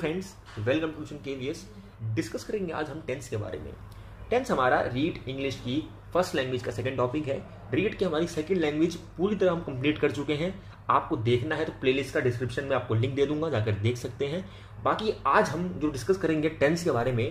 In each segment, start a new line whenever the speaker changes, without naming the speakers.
friends welcome to K V discuss करेंगे आज हम टेंस के बारे में टेंस हमारा रीड इंग्लिश की फर्स्ट लैंग्वेज का सेकंड टॉपिक है रीड की हमारी सेकंड लैंग्वेज पूरी तरह हम कंप्लीट कर चुके हैं आपको देखना है तो प्लेलिस्ट का डिस्क्रिप्शन में आपको लिंक दे दूंगा जाकर देख सकते हैं बाकी आज हम जो डिस्कस करेंगे टेंस के बारे में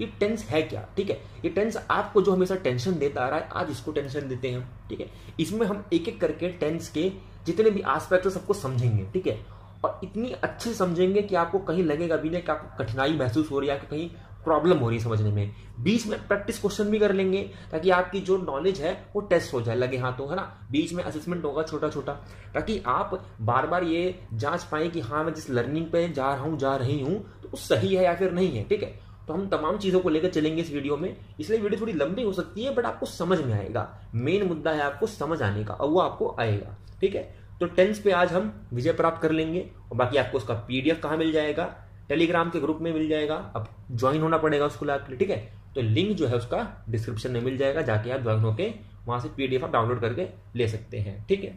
ये टेंस है क्या ठीक है ये टेंस आपको जो हमेशा टेंशन देता आ रहा है आज इसको टेंशन देते हैं ठीक है इसमें हम एक एक करके टेंस के जितने भी आस्पेक्ट है सबको समझेंगे ठीक है और इतनी अच्छे समझेंगे कि आपको कहीं लगेगा भी नहीं कि आपको कठिनाई महसूस हो रही है कहीं प्रॉब्लम हो रही है समझने में बीच में प्रैक्टिस क्वेश्चन भी कर लेंगे ताकि आपकी जो नॉलेज है वो टेस्ट हो जाए लगे हाँ तो है ना बीच में असेसमेंट होगा छोटा छोटा ताकि आप बार बार ये जांच पाए कि हाँ मैं जिस लर्निंग पे जा रहा हूँ जा रही हूँ तो वो सही है या फिर नहीं है ठीक है तो हम तमाम चीज़ों को लेकर चलेंगे इस वीडियो में इसलिए वीडियो थोड़ी लंबी हो सकती है बट आपको समझ में आएगा मेन मुद्दा है आपको समझ आने का और वो आपको आएगा ठीक है तो टेंस पे आज हम विजय प्राप्त कर लेंगे और बाकी आपको उसका पीडीएफ कहाँ मिल जाएगा टेलीग्राम के ग्रुप में मिल जाएगा अब ज्वाइन होना पड़ेगा उसको आपके लिए ठीक है तो लिंक जो है उसका डिस्क्रिप्शन में मिल जाएगा जाके आप ज्वाइन होकर वहां से पीडीएफ आप डाउनलोड करके ले सकते हैं ठीक है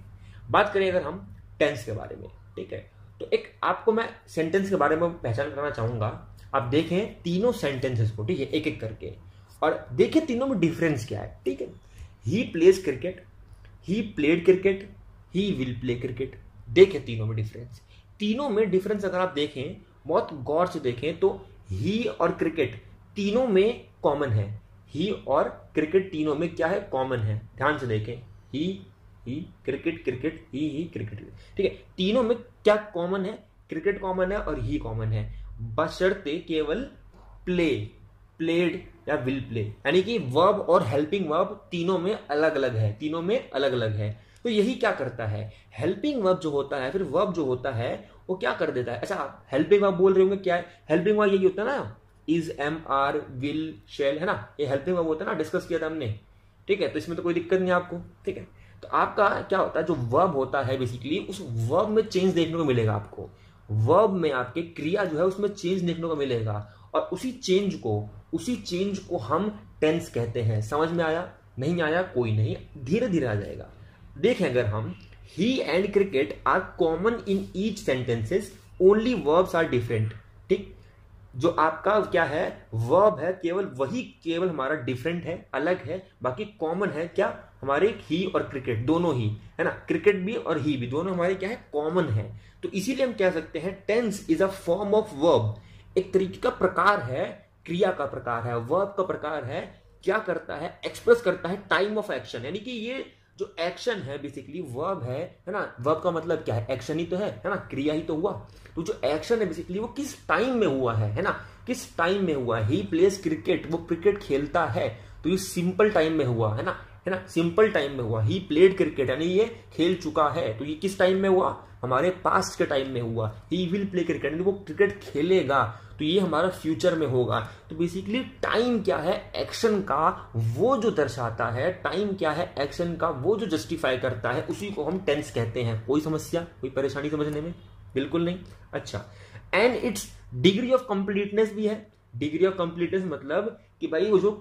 बात करें अगर हम टेंस के बारे में ठीक है तो एक आपको मैं सेंटेंस के बारे में पहचान कराना चाहूंगा आप देखें तीनों सेंटेंसेस को ठीक है एक एक करके और देखें तीनों में डिफरेंस क्या है ठीक है he plays cricket he played cricket he will play cricket देखें तीनों में डिफरेंस तीनों में डिफरेंस अगर आप देखें बहुत गौर से देखें तो ही और क्रिकेट तीनों में कॉमन है ही और क्रिकेट तीनों में क्या है कॉमन है ध्यान से देखें he he cricket cricket he he cricket ठीक है तीनों में क्या कॉमन है क्रिकेट कॉमन है और ही कॉमन है बशर्ते केवल प्ले प्लेड या विल प्ले यानी कि वर्ब और हेल्पिंग वर्ब तीनों में अलग अलग है तीनों में अलग अलग है तो यही क्या करता है हेल्पिंग वर्ब जो होता है फिर वर्ब जो होता है वो क्या कर देता है अच्छा हेल्पिंग वर्ब बोल रहे होंगे क्या है हेल्पिंग वर्ब यही होता है ना is am are will shall है ना ये हेल्पिंग वर्ब होता है ना डिस्कस किया था हमने ठीक है तो इसमें तो कोई दिक्कत नहीं आपको ठीक है तो आपका क्या होता है जो वर्ब होता है बेसिकली उस वर्ब में चेंज देखने को मिलेगा आपको वर्ब में आपके क्रिया जो है उसमें चेंज देखने को मिलेगा और उसी चेंज को उसी चेंज को हम टेंस कहते हैं समझ में आया नहीं आया कोई नहीं धीरे धीरे आ जाएगा देखें अगर हम he and cricket are common in each sentences only verbs are different ठीक जो आपका क्या है वर्ब है केवल वही केवल हमारा डिफरेंट है अलग है बाकी कॉमन है क्या हमारे ही और क्रिकेट दोनों ही है ना क्रिकेट भी और ही भी दोनों हमारे क्या है कॉमन है तो इसीलिए हम कह सकते हैं tense is a form of verb एक तरीके का प्रकार है क्रिया का प्रकार है वर्ब का प्रकार है क्या करता है एक्सप्रेस करता है टाइम ऑफ एक्शन यानी कि ये जो एक्शन है बेसिकली वर्ब है है ना वर्ब का मतलब क्या है एक्शन ही तो है है ना क्रिया ही तो हुआ तो जो एक्शन है बेसिकली वो किस टाइम में हुआ है है ना किस टाइम में हुआ ही प्लेस क्रिकेट वो क्रिकेट खेलता है तो ये सिंपल टाइम में हुआ है ना है ना सिंपल टाइम में हुआ ही प्लेड क्रिकेट यानी ये खेल चुका है तो ये किस टाइम में हुआ हमारे पास्ट के टाइम में हुआ ही विल प्ले क्रिकेट यानी वो क्रिकेट खेलेगा तो ये हमारा फ्यूचर में होगा तो बेसिकली टाइम क्या है एक्शन का वो जो दर्शाता है टाइम क्या है एक्शन का वो जो जस्टिफाई करता है उसी को हम टेंस कहते हैं कोई समस्या कोई परेशानी समझने में बिल्कुल नहीं अच्छा and its degree of completeness भी है डिग्री ऑफ कंप्लीटनेस मतलब कि भाई वो जो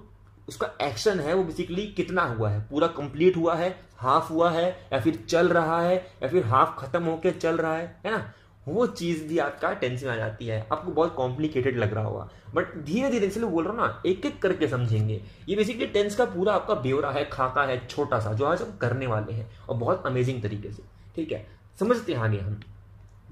उसका एक्शन है वो बेसिकली कितना हुआ है पूरा कंप्लीट हुआ है हाफ हुआ है या फिर चल रहा है या फिर हाफ खत्म होकर चल रहा है है ना वो चीज़ भी आपका टेंशन में आ जाती है आपको बहुत कॉम्प्लिकेटेड लग रहा होगा बट धीरे धीरे इसलिए बोल रहा हूँ ना एक एक करके समझेंगे ये बेसिकली टेंस का पूरा आपका ब्यौरा है खाका है छोटा सा जो आज हम करने वाले हैं और बहुत अमेजिंग तरीके से ठीक है समझते हैं आगे हम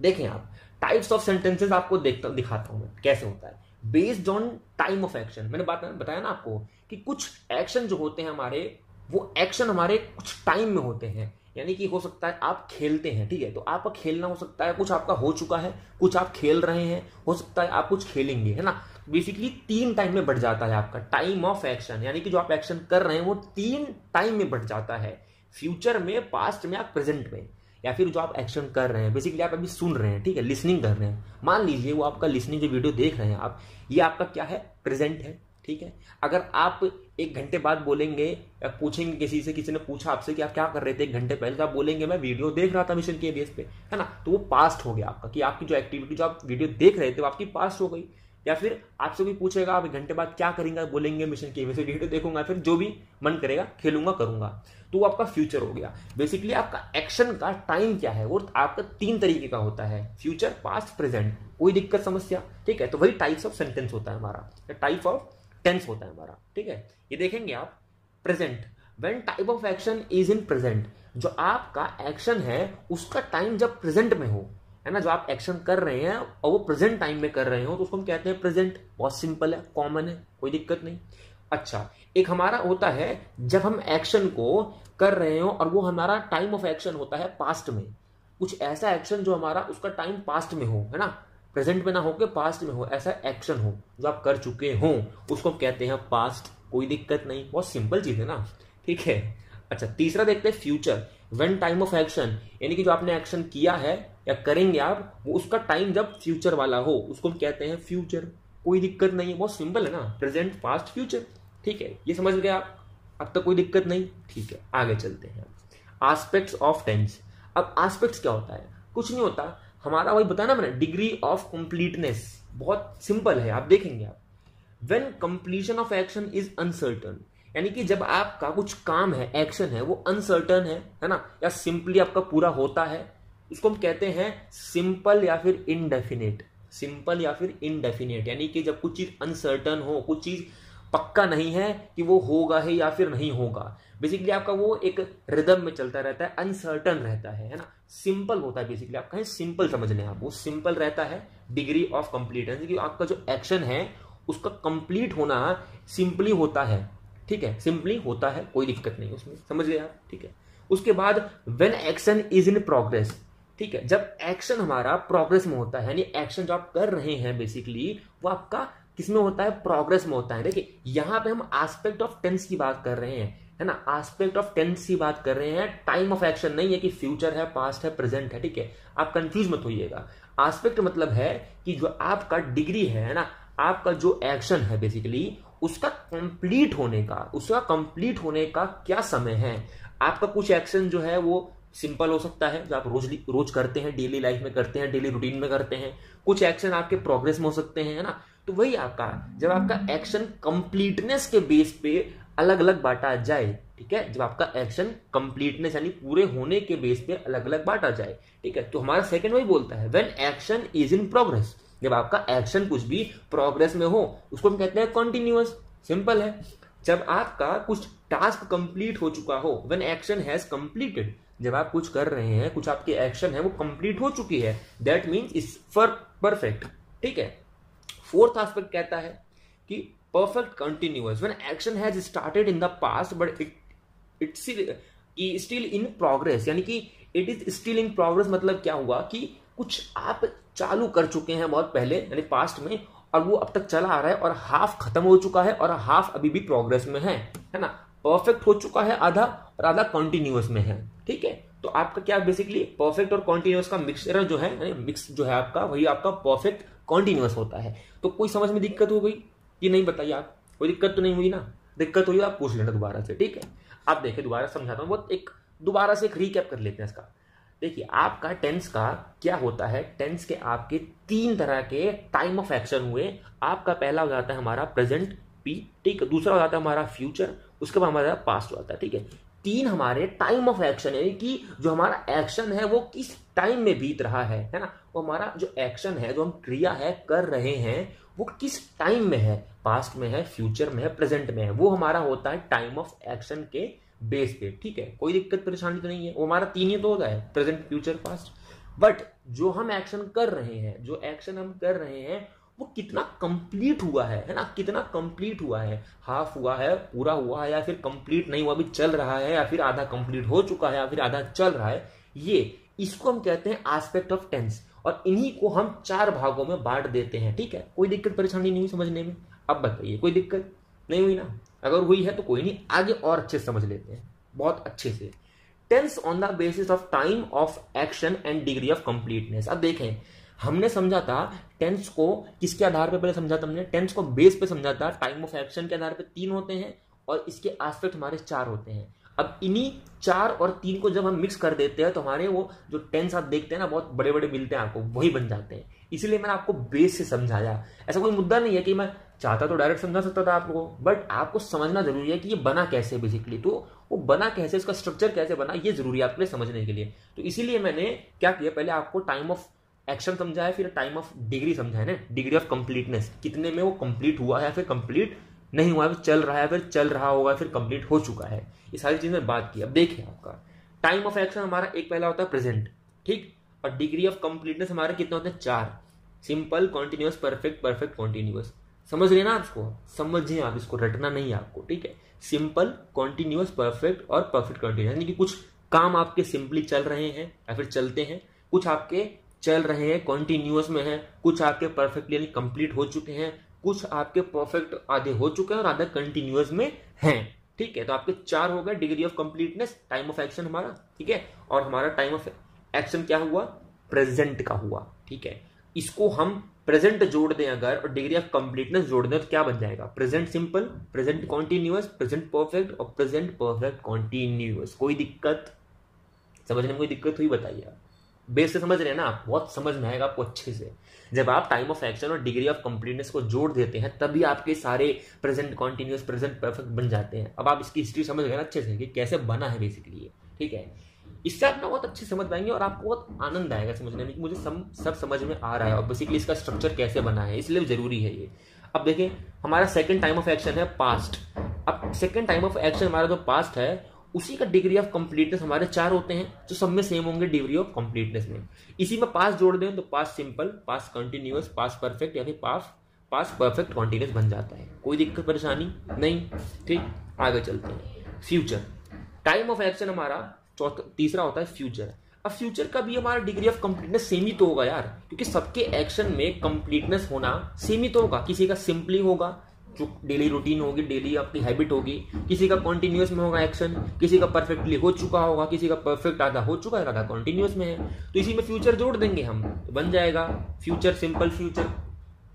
देखें आप टाइप्स ऑफ सेंटेंसेज आपको देखता दिखाता हूँ मैं कैसे होता है based on time of action मैंने बात बताया ना आपको कि कुछ एक्शन जो होते हैं हमारे वो एक्शन हमारे कुछ टाइम में होते हैं यानी कि हो सकता है आप खेलते हैं ठीक है तो आपका खेलना हो सकता है कुछ आपका हो चुका है कुछ आप खेल रहे हैं हो सकता है आप कुछ खेलेंगे है ना बेसिकली तीन टाइम में बढ़ जाता है आपका टाइम ऑफ एक्शन यानी कि जो आप एक्शन कर रहे हैं वो तीन टाइम में बढ़ जाता है फ्यूचर में पास्ट में आप प्रेजेंट में या फिर जो आप एक्शन कर रहे हैं बेसिकली आप अभी सुन रहे हैं ठीक है लिसनिंग कर रहे हैं मान लीजिए वो आपका लिसनिंग जो वीडियो देख रहे हैं आप ये आपका क्या है प्रेजेंट है ठीक है अगर आप एक घंटे बाद बोलेंगे या पूछेंगे किसी से किसी ने पूछा आपसे कि आप क्या कर रहे थे एक घंटे पहले तो आप बोलेंगे मैं वीडियो देख रहा था मिशन के बेस पे है ना तो वो पास्ट हो गया आपका कि आपकी जो एक्टिविटी जो आप वीडियो देख रहे थे वो आपकी पास्ट हो गई या फिर आपसे कोई पूछेगा आप एक घंटे बाद क्या करेंगे बोलेंगे मिशन के वैसे वीडियो देखूंगा फिर जो भी मन करेगा खेलूंगा करूंगा तो वो आपका फ्यूचर हो गया बेसिकली आपका एक्शन का टाइम क्या है वो आपका तीन तरीके का होता है फ्यूचर पास्ट प्रेजेंट कोई दिक्कत समस्या ठीक है तो वही टाइप्स ऑफ सेंटेंस होता है हमारा टाइप ऑफ टेंस होता है हमारा ठीक है ये देखेंगे आप present when type of action is in present जो आपका एक्शन है उसका टाइम जब प्रेजेंट में हो है ना जो आप एक्शन कर रहे हैं और वो प्रेजेंट टाइम में कर रहे हो तो उसको हम कहते हैं प्रेजेंट बहुत सिंपल है कॉमन है कोई दिक्कत नहीं अच्छा एक हमारा होता है जब हम एक्शन को कर रहे हो और वो हमारा टाइम ऑफ एक्शन होता है पास्ट में कुछ ऐसा एक्शन जो हमारा उसका टाइम पास्ट में हो है ना प्रेजेंट में ना हो के पास्ट में हो ऐसा एक्शन हो जो आप कर चुके हो उसको हम कहते हैं पास्ट कोई दिक्कत नहीं बहुत सिंपल चीज़ है ना ठीक है अच्छा तीसरा देखते हैं future when time of action यानी कि जो आपने एक्शन किया है या करेंगे आप वो उसका टाइम जब फ्यूचर वाला हो उसको हम कहते हैं फ्यूचर कोई दिक्कत नहीं है बहुत सिंपल है ना प्रेजेंट पास्ट फ्यूचर ठीक है ये समझ गए आप अब तक कोई दिक्कत नहीं ठीक है आगे चलते हैं आस्पेक्ट्स ऑफ टेंस अब आस्पेक्ट्स क्या होता है कुछ नहीं होता हमारा वही बताया ना मैंने डिग्री ऑफ कंप्लीटनेस बहुत सिंपल है आप देखेंगे आप when completion of action is uncertain यानी कि जब आपका कुछ काम है एक्शन है वो अनसर्टन है है ना या सिंपली आपका पूरा होता है इसको हम कहते हैं सिंपल या फिर इनडेफिनेट सिंपल या फिर इनडेफिनेट यानी कि जब कुछ चीज अनसर्टन हो कुछ चीज पक्का नहीं है कि वो होगा है या फिर नहीं होगा बेसिकली आपका वो एक रिदम में चलता रहता है अनसर्टन रहता है है ना सिंपल होता है बेसिकली आपका है सिंपल समझ लें आप वो सिंपल रहता है डिग्री ऑफ कंप्लीट कि आपका जो एक्शन है उसका कंप्लीट होना सिंपली होता है ठीक है सिंपली होता है कोई दिक्कत नहीं उसमें समझ गए आप ठीक है उसके बाद when action is in progress ठीक है जब एक्शन हमारा प्रोग्रेस में होता है यानी एक्शन जो आप कर रहे हैं बेसिकली वो आपका किसमें होता है प्रोग्रेस में होता है देखिए यहाँ पे हम एस्पेक्ट ऑफ टेंस की बात कर रहे हैं है ना एस्पेक्ट ऑफ टेंस की बात कर रहे हैं टाइम ऑफ एक्शन नहीं है कि फ्यूचर है पास्ट है प्रेजेंट है ठीक है आप कंफ्यूज मत होइएगा एस्पेक्ट मतलब है कि जो आपका डिग्री है ना आपका जो एक्शन है बेसिकली उसका कंप्लीट होने का उसका कंप्लीट होने का क्या समय है आपका कुछ एक्शन जो है वो सिंपल हो सकता है जो आप रोज रोज करते हैं डेली लाइफ में करते हैं डेली रूटीन में करते हैं कुछ एक्शन आपके प्रोग्रेस में हो सकते हैं ना तो वही आपका जब आपका एक्शन कंप्लीटनेस के बेस पे अलग अलग बांटा जाए ठीक है जब आपका एक्शन कंप्लीटनेस यानी पूरे होने के बेस पे अलग अलग बांटा जाए ठीक है तो हमारा सेकंड वही बोलता है when action is in progress जब आपका एक्शन कुछ भी प्रोग्रेस में हो उसको हम कहते हैं कॉन्टिन्यूस सिंपल है जब आपका कुछ टास्क कंप्लीट हो चुका हो व्हेन एक्शन हैज कंप्लीटेड जब आप कुछ कर रहे हैं कुछ आपके एक्शन है वो कंप्लीट हो चुकी है that means is for perfect ठीक है फोर्थ एस्पेक्ट कहता है कि perfect continuous when action has started in the past but it it still in progress यानी कि it is still in progress मतलब क्या हुआ कि कुछ आप चालू कर चुके हैं बहुत पहले यानी पास्ट में और वो अब तक चला आ रहा है और हाफ खत्म हो चुका है और हाफ अभी भी प्रोग्रेस में है है ना परफेक्ट हो चुका है आधा और आधा कंटिन्यूस में है ठीक है तो आपका क्या बेसिकली परफेक्ट और कॉन्टिन्यूस का मिक्सर जो है मिक्स जो है आपका वही आपका परफेक्ट कॉन्टिन्यूस होता है तो कोई समझ में दिक्कत हो गई ये नहीं बताइए आप कोई दिक्कत तो नहीं हुई ना दिक्कत हुई तो आप पूछ लेना दोबारा से ठीक है आप देखिए दोबारा समझाता हूँ बहुत एक दोबारा से एक रिकैप कर लेते हैं इसका देखिए आपका टेंस का क्या होता है टेंस के आपके तीन तरह के टाइम ऑफ एक्शन हुए आपका पहला हो जाता है हमारा प्रेजेंट पी ठीक है दूसरा हो जाता है हमारा फ्यूचर उसके बाद हमारा पास्ट हो जाता है ठीक है तीन हमारे टाइम ऑफ एक्शन है कि जो हमारा एक्शन है वो किस टाइम में बीत रहा है है ना वो हमारा जो एक्शन है जो हम क्रिया है कर रहे हैं वो किस टाइम में है पास्ट में है फ्यूचर में है प्रेजेंट में है वो हमारा होता है टाइम ऑफ एक्शन के बेस पे ठीक है कोई दिक्कत परेशानी तो नहीं है वो हमारा तीन ही तो होता है प्रेजेंट फ्यूचर पास्ट बट जो हम एक्शन कर रहे हैं जो एक्शन हम कर रहे हैं वो कितना कंप्लीट हुआ है है ना कितना कंप्लीट हुआ है हाफ हुआ है पूरा हुआ है या फिर कंप्लीट नहीं हुआ अभी चल रहा है या फिर आधा कंप्लीट हो चुका है या फिर आधा चल रहा है ये इसको हम कहते हैं एस्पेक्ट ऑफ टेंस और इन्हीं को हम चार भागों में बांट देते हैं ठीक है कोई दिक्कत परेशानी नहीं हुई समझने में अब बताइए कोई दिक्कत नहीं हुई ना अगर हुई है तो कोई नहीं आगे और अच्छे से समझ लेते हैं बहुत अच्छे से tense on the basis of time of action and degree of completeness अब देखें हमने समझा था टेंस को किसके आधार पर पहले समझा था हमने टेंस को बेस पे समझा था टाइम ऑफ एक्शन के आधार पर तीन होते हैं और इसके एस्पेक्ट हमारे चार होते हैं अब इन्हीं चार और तीन को जब हम मिक्स कर देते हैं तो हमारे वो जो टेंस आप देखते हैं ना बहुत बड़े बड़े मिलते हैं आपको वही बन जाते हैं इसीलिए मैंने आपको बेस से समझाया ऐसा कोई मुद्दा नहीं है कि मैं चाहता तो डायरेक्ट समझा सकता था आपको बट आपको समझना जरूरी है कि ये बना कैसे बेसिकली तो वो बना कैसे उसका स्ट्रक्चर कैसे बना ये जरूरी है आपके लिए समझने के लिए तो इसीलिए मैंने क्या किया पहले आपको टाइम ऑफ एक्शन समझाया फिर टाइम ऑफ डिग्री समझाया ना डिग्री ऑफ कंप्लीटनेस कितने में वो कंप्लीट हुआ है या फिर कंप्लीट नहीं हुआ है चल रहा है फिर चल रहा होगा फिर कंप्लीट हो चुका है ये सारी चीज़ में बात की अब देखिए आपका टाइम ऑफ एक्शन हमारा एक पहला होता है प्रेजेंट ठीक और डिग्री ऑफ कंप्लीटनेस हमारे कितना होता है चार simple continuous perfect perfect continuous समझ लेना आप इसको समझिए आप इसको रटना नहीं है आपको ठीक है सिंपल कॉन्टिन्यूस परफेक्ट और परफेक्ट कॉन्टिन्यूस यानी कि कुछ काम आपके सिंपली चल रहे हैं या फिर चलते हैं कुछ आपके चल रहे हैं कॉन्टिन्यूस में है कुछ आपके परफेक्टली यानी कंप्लीट हो चुके हैं कुछ आपके परफेक्ट आधे हो चुके हैं और आधे कंटिन्यूस में हैं ठीक है तो आपके चार हो गए degree of completeness time of action हमारा ठीक है और हमारा टाइम ऑफ एक्शन क्या हुआ प्रेजेंट का हुआ ठीक है इसको हम प्रेजेंट जोड़ दें अगर और डिग्री ऑफ कंप्लीटनेस जोड़ दें तो क्या बन जाएगा present simple present continuous present perfect और प्रेजेंट परफेक्ट कॉन्टिन्यूस कोई दिक्कत समझने में कोई दिक्कत हुई बताइए आप बेस से समझ रहे हैं ना आप बहुत समझ में आएगा आपको अच्छे से जब आप टाइम ऑफ एक्शन और डिग्री ऑफ कंप्लीटनेस को जोड़ देते हैं तभी आपके सारे प्रेजेंट कॉन्टिन्यूस प्रेजेंट परफेक्ट बन जाते हैं अब आप इसकी हिस्ट्री समझ गए ना अच्छे से कि कैसे बना है बेसिकली ये ठीक है इससे आप ना बहुत अच्छे समझ पाएंगे और आपको बहुत आनंद आएगा समझने में मुझे सम, सब समझ में आ रहा है और बेसिकली इसका स्ट्रक्चर कैसे बना है इसलिए जरूरी है ये अब देखिए हमारा सेकंड टाइम ऑफ एक्शन है पास्ट अब सेकंड टाइम ऑफ एक्शन हमारा जो पास्ट है उसी का डिग्री ऑफ कंप्लीटनेस हमारे चार होते हैं जो सब में सेम होंगे डिग्री ऑफ कंप्लीटनेस में इसी में पास जोड़ दें तो past simple past continuous past perfect यानी पास पास परफेक्ट कॉन्टिन्यूस बन जाता है कोई दिक्कत परेशानी नहीं ठीक आगे चलते हैं फ्यूचर टाइम ऑफ एक्शन हमारा तीसरा होता है फ्यूचर अब फ्यूचर का भी हमारा डिग्री ऑफ कंप्लीटनेस सेम ही तो होगा यार क्योंकि सबके एक्शन में कंप्लीटनेस होना सीमित तो होगा किसी का सिंपली होगा जो डेली रूटीन होगी डेली आपकी हैबिट होगी किसी का कॉन्टिन्यूस में होगा एक्शन किसी का परफेक्टली हो चुका होगा किसी का परफेक्ट आधा हो चुका है आधा कॉन्टिन्यूस में है तो इसी में फ्यूचर जोड़ देंगे हम बन जाएगा फ्यूचर सिंपल फ्यूचर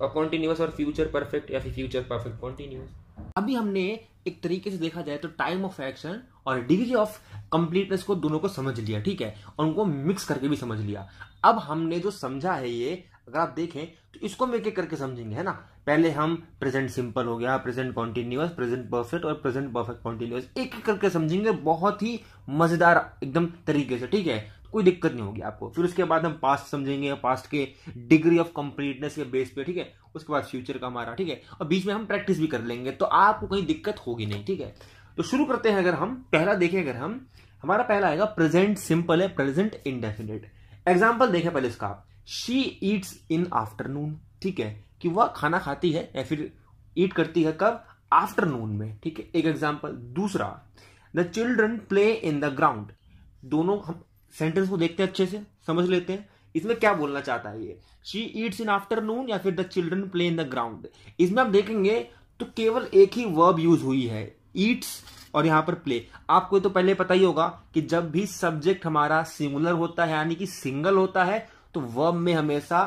और कॉन्टिन्यूस और फ्यूचर परफेक्ट या फिर फ्यूचर परफेक्ट कॉन्टिन्यूस अभी हमने एक तरीके से देखा जाए तो टाइम ऑफ एक्शन और डिग्री ऑफ कंप्लीटनेस को दोनों को समझ लिया ठीक है और उनको मिक्स करके भी समझ लिया अब हमने जो समझा है ये अगर आप देखें तो इसको हम एक एक करके समझेंगे है ना पहले हम प्रेजेंट सिंपल हो गया प्रेजेंट कॉन्टिन्यूस प्रेजेंट परफेक्ट और प्रेजेंट परफेक्ट कॉन्टिन्यूअस एक एक करके समझेंगे बहुत ही मजेदार एकदम तरीके से ठीक है कोई दिक्कत नहीं होगी आपको फिर उसके बाद हम पास्ट समझेंगे पास्ट के डिग्री ऑफ कंप्लीटनेस के बेस पे ठीक है उसके बाद फ्यूचर का हमारा ठीक है और बीच में हम प्रैक्टिस भी कर लेंगे तो आपको कहीं दिक्कत होगी नहीं ठीक है तो शुरू करते हैं अगर हम पहला देखें अगर हम हमारा पहला आएगा प्रेजेंट सिंपल है प्रेजेंट इंडेफिनेट एग्जाम्पल देखें पहले इसका आप शी ईट्स इन आफ्टरनून ठीक है कि वह खाना खाती है या फिर ईट करती है कब आफ्टरनून में ठीक है एक एग्जाम्पल दूसरा the children play in the ground दोनों हम सेंटेंस को देखते हैं अच्छे से समझ लेते हैं इसमें क्या बोलना चाहता है ये शी ईट्स इन आफ्टरनून या फिर the children play in the ground इसमें आप देखेंगे तो केवल एक ही वर्ब यूज हुई है ईट्स और यहां पर प्ले आपको तो पहले पता ही होगा कि जब भी सब्जेक्ट हमारा सिंगुलर होता है यानी कि सिंगल होता है तो वर्ब में हमेशा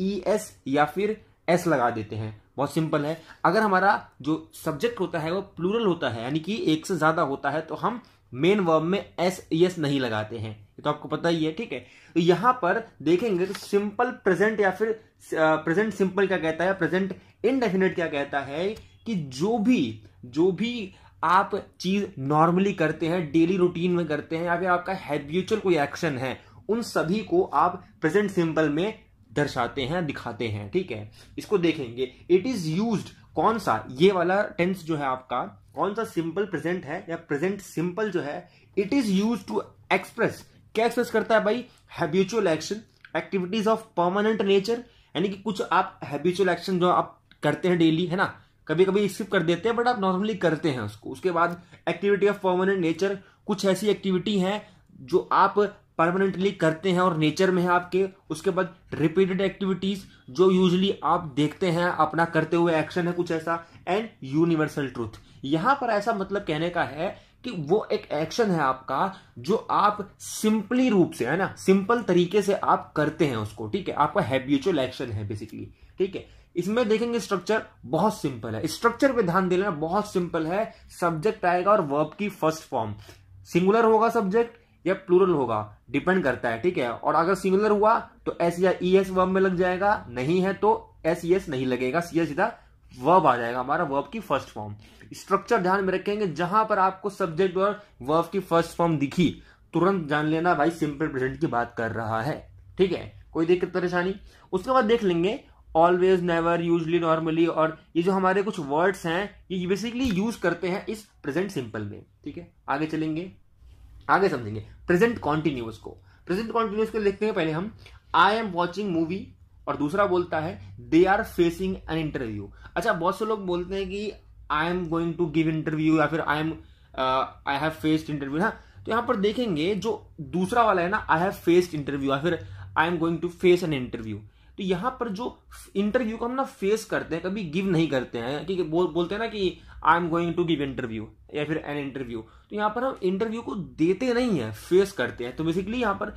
ई e एस या फिर एस लगा देते हैं बहुत सिंपल है अगर हमारा जो सब्जेक्ट होता है वो प्लूरल होता है यानी कि एक से ज्यादा होता है तो हम मेन वर्ब में एस एस e नहीं लगाते हैं ये तो आपको पता ही है ठीक है तो यहां पर देखेंगे तो सिंपल प्रेजेंट या फिर प्रेजेंट सिंपल क्या कहता है प्रेजेंट इनडेफिनेट क्या कहता है कि जो भी जो भी आप चीज नॉर्मली करते हैं डेली रूटीन में करते हैं या फिर आपका हैबिचुअल कोई एक्शन है उन सभी को आप प्रेजेंट सिंपल में दर्शाते हैं दिखाते हैं ठीक है इसको देखेंगे इट इज यूज कौन सा ये वाला टेंस जो है आपका कौन सा सिंपल प्रेजेंट है या प्रेजेंट सिंपल जो है it is use to express क्या एक्सप्रेस करता है भाई habitual action activities of permanent nature यानी कि कुछ आप हैबिचुअल एक्शन जो आप करते हैं डेली है ना कभी कभी स्किप कर देते हैं बट आप नॉर्मली करते हैं उसको उसके बाद एक्टिविटी ऑफ परमानेंट नेचर कुछ ऐसी एक्टिविटी है जो आप परमानेंटली करते हैं और नेचर में है आपके उसके बाद रिपीटेड एक्टिविटीज जो यूजली आप देखते हैं अपना करते हुए एक्शन है कुछ ऐसा एंड यूनिवर्सल ट्रूथ यहां पर ऐसा मतलब कहने का है कि वो एक एक्शन है आपका जो आप सिंपली रूप से है ना सिंपल तरीके से आप करते हैं उसको ठीक है आपका हैबिचुअल एक्शन है बेसिकली ठीक है इसमें देखेंगे स्ट्रक्चर बहुत सिंपल है स्ट्रक्चर पे ध्यान देना बहुत सिंपल है सब्जेक्ट आएगा और वर्ब की फर्स्ट फॉर्म सिंगुलर होगा सब्जेक्ट या प्लूरल होगा डिपेंड करता है ठीक है और अगर सिंगुलर हुआ तो एस या ई एस वर्ब में लग जाएगा नहीं है तो एस ई एस नहीं लगेगा सी एस सीधा वर्ब आ जाएगा हमारा वर्ब की फर्स्ट फॉर्म स्ट्रक्चर ध्यान में रखेंगे जहां पर आपको सब्जेक्ट और वर्ब की फर्स्ट फॉर्म दिखी तुरंत जान लेना भाई सिंपल प्रेजेंट की बात कर रहा है ठीक है कोई दिक्कत परेशानी उसके बाद देख लेंगे ऑलवेज नेवर यूजली नॉर्मली और ये जो हमारे कुछ वर्ड्स हैं ये बेसिकली यूज करते हैं इस प्रेजेंट सिंपल में ठीक है आगे चलेंगे आगे समझेंगे प्रेजेंट कॉन्टिन्यूस को प्रेजेंट कॉन्टिन्यूस को देखते हैं पहले हम आई एम वॉचिंग मूवी और दूसरा बोलता है they are facing an interview अच्छा बहुत से लोग बोलते हैं कि I am going to give interview या फिर I am I have faced interview ना तो यहां पर देखेंगे जो दूसरा वाला है ना आई हैव फेस्ड इंटरव्यू या फिर I am going to face an interview तो यहां पर जो इंटरव्यू को हम ना फेस करते हैं कभी गिव नहीं करते हैं क्योंकि बोल, बोलते हैं ना कि I am going to give interview या फिर एन इंटरव्यू तो यहाँ पर हम इंटरव्यू को देते नहीं है फेस करते हैं तो बेसिकली यहाँ पर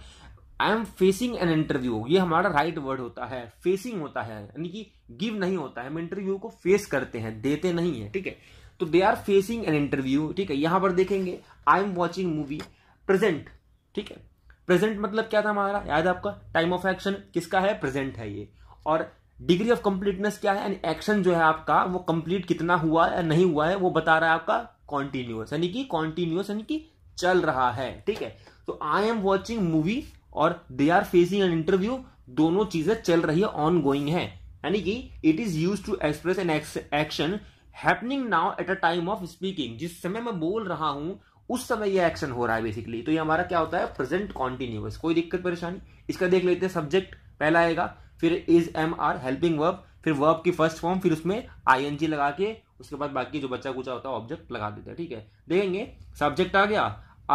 I am facing an interview ये हमारा राइट right वर्ड होता है फेसिंग होता है यानी कि गिव नहीं होता है हम इंटरव्यू को फेस करते हैं देते नहीं है ठीक है तो they are facing an interview ठीक है यहां पर देखेंगे I am watching movie present ठीक है प्रेजेंट मतलब क्या था हमारा याद है आपका टाइम ऑफ एक्शन किसका है प्रेजेंट है ये और डिग्री ऑफ कंप्लीटनेस क्या है एंड एक्शन जो है आपका वो कंप्लीट कितना हुआ या नहीं हुआ है वो बता रहा है आपका कॉन्टिन्यूस यानी कि कॉन्टिन्यूस यानी कि चल रहा है ठीक है तो आई एम वॉचिंग मूवी और they are facing an interview दोनों चीजें चल रही है ऑन गोइंग है यानी कि it is use to express an action happening now at a time of speaking जिस समय मैं बोल रहा हूं उस समय ये एक्शन हो रहा है बेसिकली तो ये हमारा क्या होता है प्रेजेंट कॉन्टिन्यूस कोई दिक्कत परेशानी इसका देख लेते हैं सब्जेक्ट पहला आएगा फिर is am are helping verb फिर वर्ब की फर्स्ट फॉर्म फिर उसमें आई एन जी लगा के उसके बाद बाकी जो बच्चा कुचा होता है ऑब्जेक्ट लगा देते हैं ठीक है देखेंगे सब्जेक्ट आ गया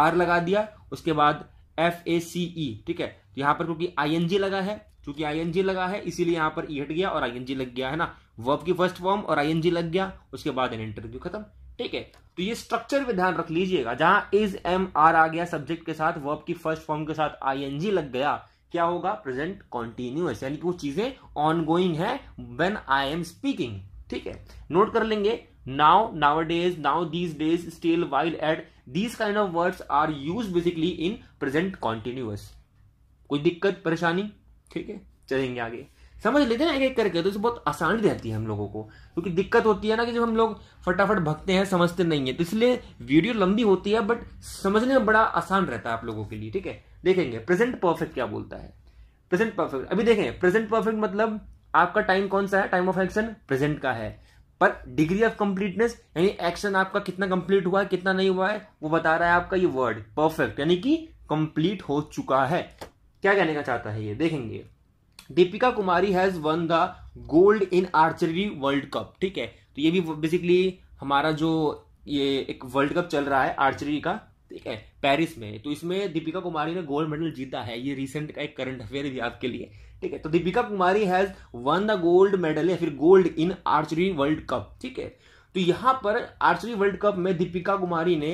आर लगा दिया उसके बाद एफ ए सी ई ठीक है तो यहाँ पर क्योंकि आई एन जी लगा है क्योंकि आई एन जी लगा है इसीलिए यहाँ पर ई e हट गया और आई एन जी लग गया है ना वर्ब की फर्स्ट फॉर्म और आई एन जी लग गया उसके बाद एन इंटरव्यू खत्म ठीक है तो ये स्ट्रक्चर भी ध्यान रख लीजिएगा जहां इज एम आर आ गया सब्जेक्ट के साथ वर्ब की फर्स्ट फॉर्म के साथ आई एन जी लग गया क्या होगा प्रेजेंट कॉन्टिन्यूस यानी कि वो चीजें ऑन गोइंग है वेन आई एम स्पीकिंग ठीक है नोट कर लेंगे now nowadays now these days still while at these kind of words are use basically in present continuous कोई दिक्कत परेशानी ठीक है चलेंगे आगे समझ लेते हैं एक एक करके तो इसे बहुत आसानी रहती है हम लोगों को क्योंकि तो दिक्कत होती है ना कि जब हम लोग फटाफट भगते हैं समझते नहीं है तो इसलिए वीडियो लंबी होती है बट समझने में बड़ा आसान रहता है आप लोगों के लिए ठीक है देखेंगे प्रेजेंट परफेक्ट क्या बोलता है प्रेजेंट परफेक्ट अभी देखें प्रेजेंट परफेक्ट मतलब आपका टाइम कौन सा है टाइम ऑफ एक्शन प्रेजेंट का है पर डिग्री ऑफ कंप्लीटनेस यानी एक्शन आपका कितना कंप्लीट हुआ है कितना नहीं हुआ है वो बता रहा है आपका ये वर्ड परफेक्ट यानी कि कंप्लीट हो चुका है क्या कहने का चाहता है ये देखेंगे Deepika Kumari has won the gold in archery world cup ठीक है तो ये भी बेसिकली हमारा जो ये एक वर्ल्ड कप चल रहा है आर्चरी का ठीक है पेरिस में तो इसमें दीपिका कुमारी ने गोल्ड मेडल जीता है ये रिसेंट का एक करंट अफेयर भी आपके लिए ठीक है तो Deepika Kumari has won the gold medal या फिर gold in archery world cup ठीक है तो यहां पर आर्चरी वर्ल्ड कप में दीपिका कुमारी ने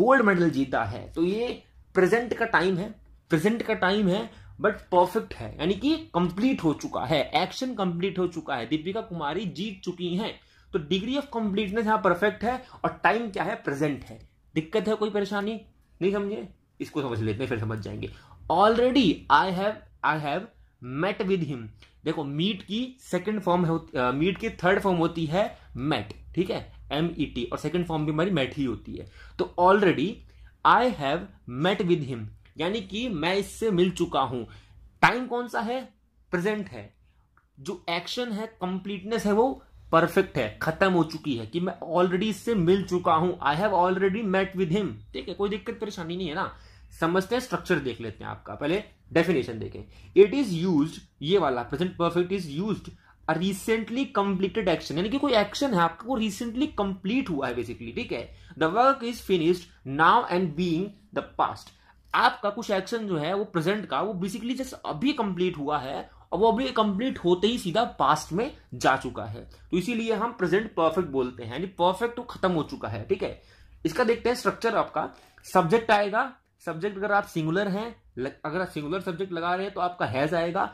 गोल्ड मेडल जीता है तो ये प्रेजेंट का टाइम है प्रेजेंट का टाइम है बट परफेक्ट है यानी कि कंप्लीट हो चुका है एक्शन कंप्लीट हो चुका है दीपिका कुमारी जीत चुकी हैं तो डिग्री ऑफ कंप्लीटनेस यहाँ परफेक्ट है और टाइम क्या है प्रेजेंट है दिक्कत है कोई परेशानी नहीं समझे इसको समझ लेते हैं फिर समझ जाएंगे already I have I have met with him देखो मीट की सेकंड फॉर्म मीट की थर्ड फॉर्म होती है मेट ठीक है एम ई टी और सेकंड फॉर्म भी हमारी मेट ही होती है तो already I have met with him यानी कि मैं इससे मिल चुका हूं टाइम कौन सा है प्रेजेंट है जो एक्शन है कंप्लीटनेस है वो परफेक्ट है खत्म हो चुकी है कि मैं ऑलरेडी इससे मिल चुका हूं I have already met with him ठीक है कोई दिक्कत परेशानी नहीं है ना समझते हैं स्ट्रक्चर देख लेते हैं आपका पहले डेफिनेशन देखें इट इज यूज ये वाला present perfect is use recently completed action यानी कि कोई एक्शन है आपका वो रिसेंटली कंप्लीट हुआ है बेसिकली ठीक है the work is finished now and being the past आपका कुछ एक्शन जो है वो प्रेजेंट का वो बेसिकली जस्ट अभी कंप्लीट हुआ है और वो अभी कंप्लीट होते ही सीधा पास्ट में जा चुका है तो इसीलिए हम प्रेजेंट परफेक्ट बोलते हैं यानी परफेक्ट तो खत्म हो चुका है ठीक है इसका देखते हैं स्ट्रक्चर आपका सब्जेक्ट आएगा सब्जेक्ट अगर आप सिंगुलर हैं अगर आप सिंगुलर सब्जेक्ट लगा रहे हैं तो आपका हैज आएगा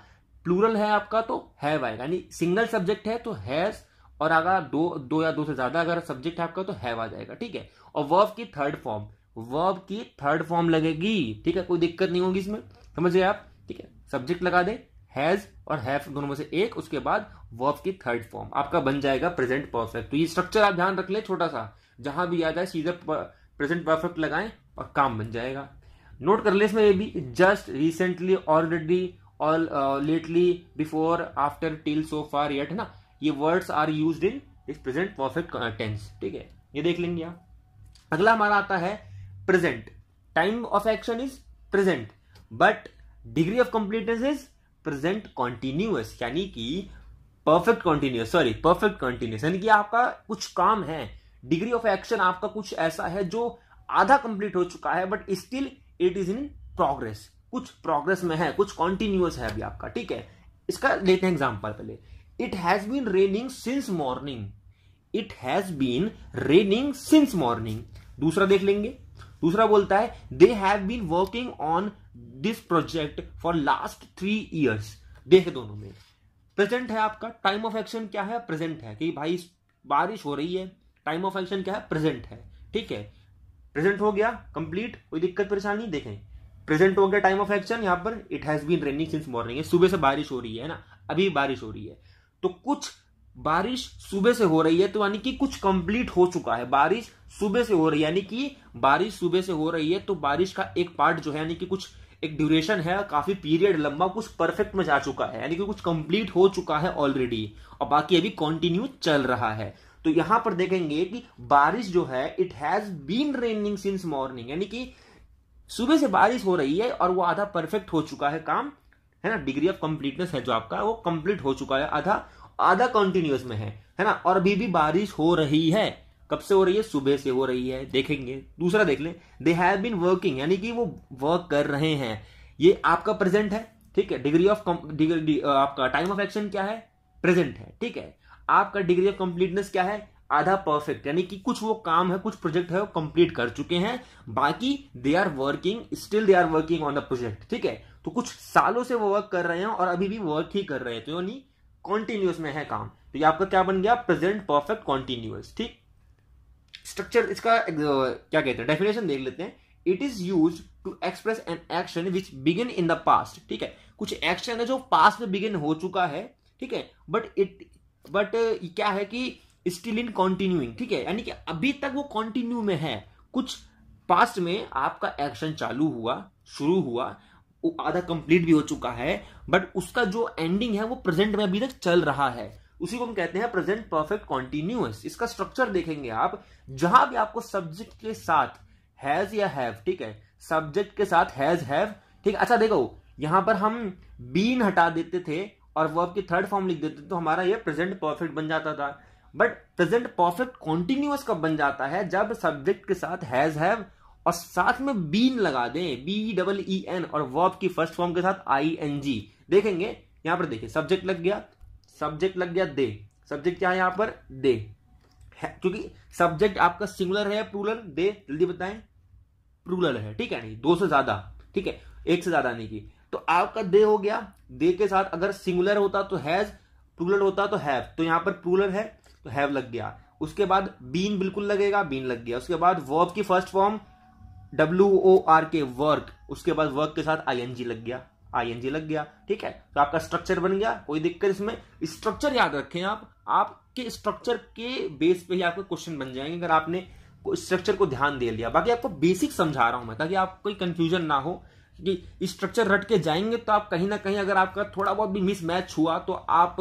प्लूरल है आपका तो हैव आएगा यानी सिंगल सब्जेक्ट है तो हैज और अगर दो दो या दो से ज्यादा अगर सब्जेक्ट है आपका तो हैव आ जाएगा ठीक है और वर्ब की थर्ड फॉर्म वर्ब की थर्ड फॉर्म लगेगी ठीक है कोई दिक्कत नहीं होगी इसमें समझ गए आप ठीक है सब्जेक्ट लगा दें हैज और हैव दोनों में से एक उसके बाद वर्ब की थर्ड फॉर्म आपका बन जाएगा प्रेजेंट परफेक्ट तो ये स्ट्रक्चर आप ध्यान रख लें छोटा सा जहां भी याद आए सीधा प्रेजेंट परफेक्ट लगाएं और काम बन जाएगा नोट कर ले इसमें ये भी just recently already all lately before after till so far yet है ना ये वर्ड्स आर यूज इन इस प्रेजेंट परफेक्ट टेंस ठीक है ये देख लेंगे आप अगला हमारा आता है present time of action is present but degree of completeness is present continuous यानी कि perfect continuous sorry perfect continuous यानी कि आपका कुछ काम है डिग्री ऑफ एक्शन आपका कुछ ऐसा है जो आधा कंप्लीट हो चुका है but still it is in progress कुछ प्रोग्रेस में है कुछ कॉन्टिन्यूस है अभी आपका ठीक है इसका लेते हैं एग्जाम्पल पहले it has been raining since morning it has been raining since morning दूसरा देख लेंगे दूसरा बोलता है they have been working on this project for last three years देख दोनों में प्रेजेंट है आपका टाइम ऑफ एक्शन क्या है प्रेजेंट है कि भाई बारिश हो रही है टाइम ऑफ एक्शन क्या है प्रेजेंट है ठीक है प्रेजेंट हो गया कंप्लीट कोई दिक्कत परेशानी देखें प्रेजेंट हो गया टाइम ऑफ एक्शन यहाँ पर it has been raining since morning है सुबह से बारिश हो रही है ना अभी बारिश हो रही है तो कुछ बारिश सुबह से हो रही है तो यानी कि कुछ कंप्लीट हो चुका है बारिश सुबह से हो रही है यानी कि बारिश सुबह से हो रही है तो बारिश का एक पार्ट जो है यानी कि कुछ एक ड्यूरेशन है काफी पीरियड लंबा कुछ परफेक्ट में जा चुका है यानी कि कुछ कंप्लीट हो चुका है ऑलरेडी और बाकी अभी कंटिन्यू चल रहा है तो यहां पर देखेंगे कि बारिश जो है it has been raining since morning यानी कि सुबह से बारिश हो रही है और वो आधा परफेक्ट हो चुका है काम है ना डिग्री ऑफ कंप्लीटनेस है जो आपका वो कंप्लीट हो चुका है आधा आधा कंटिन्यूस में है है ना और अभी भी बारिश हो रही है कब से हो रही है सुबह से हो रही है देखेंगे दूसरा देख लें दे हैव बीन वर्किंग यानी कि वो वर्क कर रहे हैं ये आपका प्रेजेंट है ठीक है डिग्री ऑफ डिग्री आपका टाइम ऑफ एक्शन क्या है प्रेजेंट है ठीक है आपका डिग्री ऑफ कंप्लीटनेस क्या है आधा परफेक्ट यानी कि कुछ वो काम है कुछ प्रोजेक्ट है वो कंप्लीट कर चुके हैं बाकी they are working still they are working on the project ठीक है तो कुछ सालों से वो वर्क कर रहे हैं और अभी भी वर्क ही कर रहे हैं तो यानी कॉन्टिन्यूस में है काम तो ये आपका क्या बन गया प्रेजेंट परफेक्ट कॉन्टिन्यूस ठीक स्ट्रक्चर इसका क्या कहते हैं डेफिनेशन देख लेते हैं it is use to express an action which begin in the past ठीक है कुछ एक्शन है जो पास्ट में बिगिन हो चुका है ठीक है बट इट बट क्या है कि स्टिल इन कॉन्टिन्यूइंग ठीक है यानी कि अभी तक वो कॉन्टिन्यू में है कुछ पास्ट में आपका एक्शन चालू हुआ शुरू हुआ आधा कंप्लीट भी हो चुका है बट उसका जो एंडिंग है वो प्रेजेंट में अभी तक चल रहा है उसी को हम कहते हैं प्रेजेंट परफेक्ट कॉन्टिन्यूस इसका स्ट्रक्चर देखेंगे आप जहां भी आपको सब्जेक्ट के साथ हैज या हैव ठीक है सब्जेक्ट के साथ हैज हैव ठीक अच्छा देखो यहां पर हम बीन हटा देते थे और वो आपकी थर्ड फॉर्म लिख देते तो हमारा ये प्रेजेंट परफेक्ट बन जाता था बट प्रेजेंट परफेक्ट कॉन्टिन्यूस कब बन जाता है जब सब्जेक्ट के साथ हैज हैव और साथ में बीन लगा दें बी डबल ई एन और वर्ब की फर्स्ट फॉर्म के साथ आई एन जी देखेंगे यहां पर देखिए सब्जेक्ट लग गया सब्जेक्ट लग गया दे सब्जेक्ट क्या है यहां पर दे क्योंकि सब्जेक्ट आपका सिंगुलर है प्रूलर दे जल्दी बताएं प्रूलर है ठीक है नहीं दो से ज्यादा ठीक है एक से ज्यादा नहीं की तो आपका दे हो गया दे के साथ अगर सिंगुलर होता तो हैज प्रूलर होता तो हैव तो यहां पर प्रूलर है तो हैव लग गया उसके बाद बीन बिल्कुल लगेगा बीन लग गया उसके बाद वर्ब की first form W O R K work उसके बाद वर्क के साथ आई एन जी लग गया आईएनजी लग गया ठीक है तो आपका स्ट्रक्चर बन गया कोई दिक्कत इसमें स्ट्रक्चर याद रखें आप आपके स्ट्रक्चर के बेस पे ही आपके क्वेश्चन बन जाएंगे अगर आपने स्ट्रक्चर को ध्यान दे लिया बाकी आपको बेसिक समझा रहा हूं मैं ताकि आपको कोई कंफ्यूजन ना हो कि स्ट्रक्चर रट के जाएंगे तो आप कहीं ना कहीं अगर आपका थोड़ा बहुत भी मिसमैच हुआ तो आप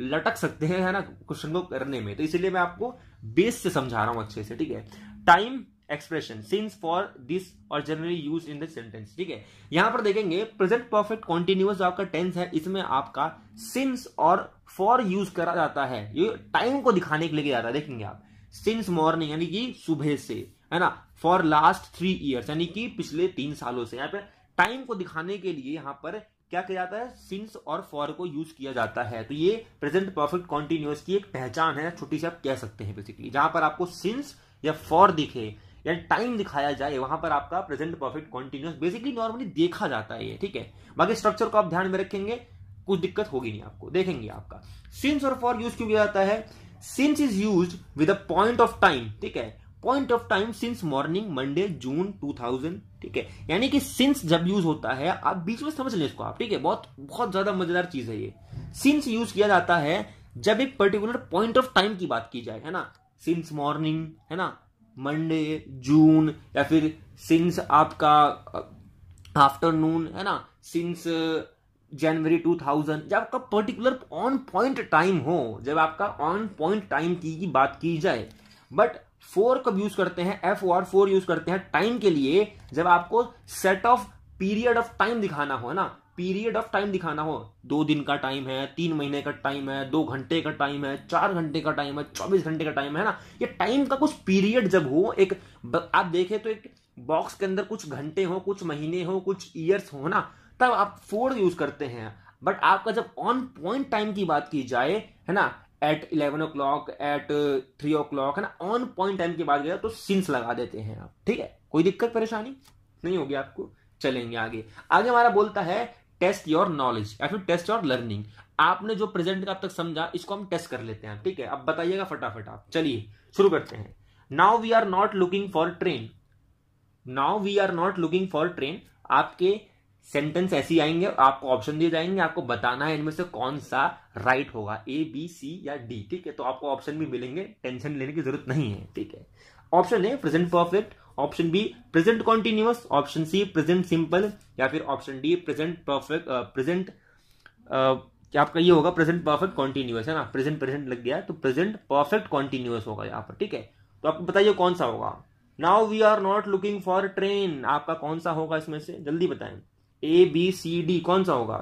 लटक सकते हैं है ना क्वेश्चन को करने में तो इसलिए मैं आपको बेस से समझा रहा हूं अच्छे से ठीक है time expression since for this और जनरली यूज इन देंटेंस ठीक है यहां पर देखेंगे प्रेजेंट परफेक्ट कॉन्टिन्यूस आपका टेंस है इसमें आपका सिंस और फॉर यूज करा जाता है ये टाइम को दिखाने के लिए जाता है देखेंगे आप सिंस मॉर्निंग यानी कि सुबह से है ना फॉर लास्ट थ्री ईयर्स यानी कि पिछले तीन सालों से यहाँ पर टाइम को दिखाने के लिए यहाँ पर क्या किया जाता है सिंस और फॉर को यूज किया जाता है तो ये प्रेजेंट परफेक्ट कॉन्टिन्यूस की एक पहचान है छोटी सी आप कह सकते हैं बेसिकली जहां पर आपको सिंस या फॉर दिखे या टाइम दिखाया जाए वहां पर आपका present perfect continuous basically normally देखा जाता है ये ठीक है बाकी स्ट्रक्चर को आप ध्यान में रखेंगे कुछ दिक्कत होगी नहीं आपको देखेंगे आपका सिंस और फॉर यूज क्यों किया जाता है since is use with a point of time ठीक है point of time since morning Monday June 2000 ठीक है यानी कि सिंस जब यूज होता है आप बीच में समझ लें इसको आप ठीक है बहुत बहुत ज्यादा मजेदार चीज है ये सिंस यूज किया जाता है जब एक पर्टिकुलर पॉइंट ऑफ टाइम की बात की जाए है ना सिंस मॉर्निंग है ना मंडे जून या फिर सिंस आपका आफ्टरनून है ना सिंस जनवरी 2000 जब आपका पर्टिकुलर ऑन पॉइंट टाइम हो जब आपका ऑन पॉइंट टाइम की, की बात की जाए बट फोर कब यूज करते हैं एफ और फोर यूज करते हैं टाइम के लिए जब आपको set of period of time दिखाना हो ना पीरियड ऑफ टाइम दिखाना हो दो दिन का टाइम है तीन महीने का टाइम है दो घंटे का टाइम है चार घंटे का टाइम है चौबीस घंटे का टाइम है ना ये टाइम का कुछ पीरियड जब हो एक आप देखें तो एक बॉक्स के अंदर कुछ घंटे हो कुछ महीने हो कुछ ईयर्स हो ना तब आप फोर यूज करते हैं बट आपका जब ऑन पॉइंट टाइम की बात की जाए है ना at eleven o'clock at three o'clock है ना ऑन पॉइंट टाइम की बात की जाए तो सिंस लगा देते हैं आप ठीक है कोई दिक्कत परेशानी नहीं होगी आपको चलेंगे आगे आगे हमारा बोलता है टेस्ट योर नॉलेज या फिर टेस्ट योर लर्निंग आपने जो प्रेजेंट का अब तक समझा इसको हम टेस्ट कर लेते हैं ठीक है अब बताइएगा फटाफट आप चलिए शुरू करते हैं now we are not looking for train now we are not looking for train आपके सेंटेंस ऐसी आएंगे आपको ऑप्शन दिए जाएंगे आपको बताना है इनमें से कौन सा राइट right होगा ए बी सी या डी ठीक है तो आपको ऑप्शन भी मिलेंगे टेंशन लेने की जरूरत नहीं है ठीक है ऑप्शन है present perfect option B present continuous option C present simple या फिर option D present perfect present आपका ये होगा प्रेजेंट परफेक्ट कॉन्टिन्यूस है ना प्रेजेंट प्रेजेंट लग गया तो प्रेजेंट परफेक्ट कॉन्टिन्यूस होगा यहाँ पर ठीक है तो आपको बताइए कौन सा होगा now we are not looking for train आपका कौन सा होगा इसमें से जल्दी बताएं ए बी सी डी कौन सा होगा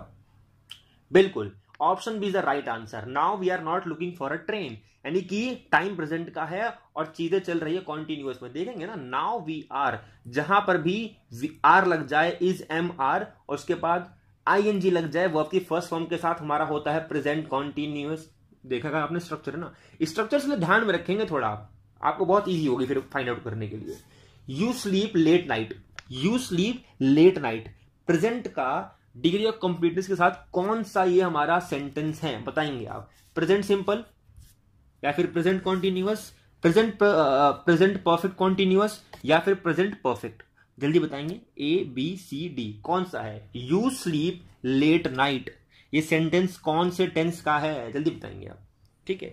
बिल्कुल option B is the right answer now we are not looking for a train यानी कि टाइम प्रेजेंट का है और चीजें चल रही है कॉन्टिन्यूस में देखेंगे ना नाउ वी आर जहां पर भी वी आर लग जाए इज एम आर और उसके बाद आई एन जी लग जाए वो आपकी फर्स्ट फॉर्म के साथ हमारा होता है प्रेजेंट कॉन्टिन्यूस गया आपने स्ट्रक्चर है ना स्ट्रक्चर ध्यान में रखेंगे थोड़ा आप आपको बहुत ईजी होगी फिर फाइंड आउट करने के लिए you sleep late night you sleep late night present का डिग्री ऑफ कंप्लीटनेस के साथ कौन सा ये हमारा सेंटेंस है बताएंगे आप प्रेजेंट सिंपल या फिर present continuous present present perfect continuous या फिर प्रेजेंट परफेक्ट जल्दी बताएंगे ए बी सी डी कौन सा है यू स्लीप लेट नाइट ये सेंटेंस कौन से टेंस का है जल्दी बताएंगे आप ठीक है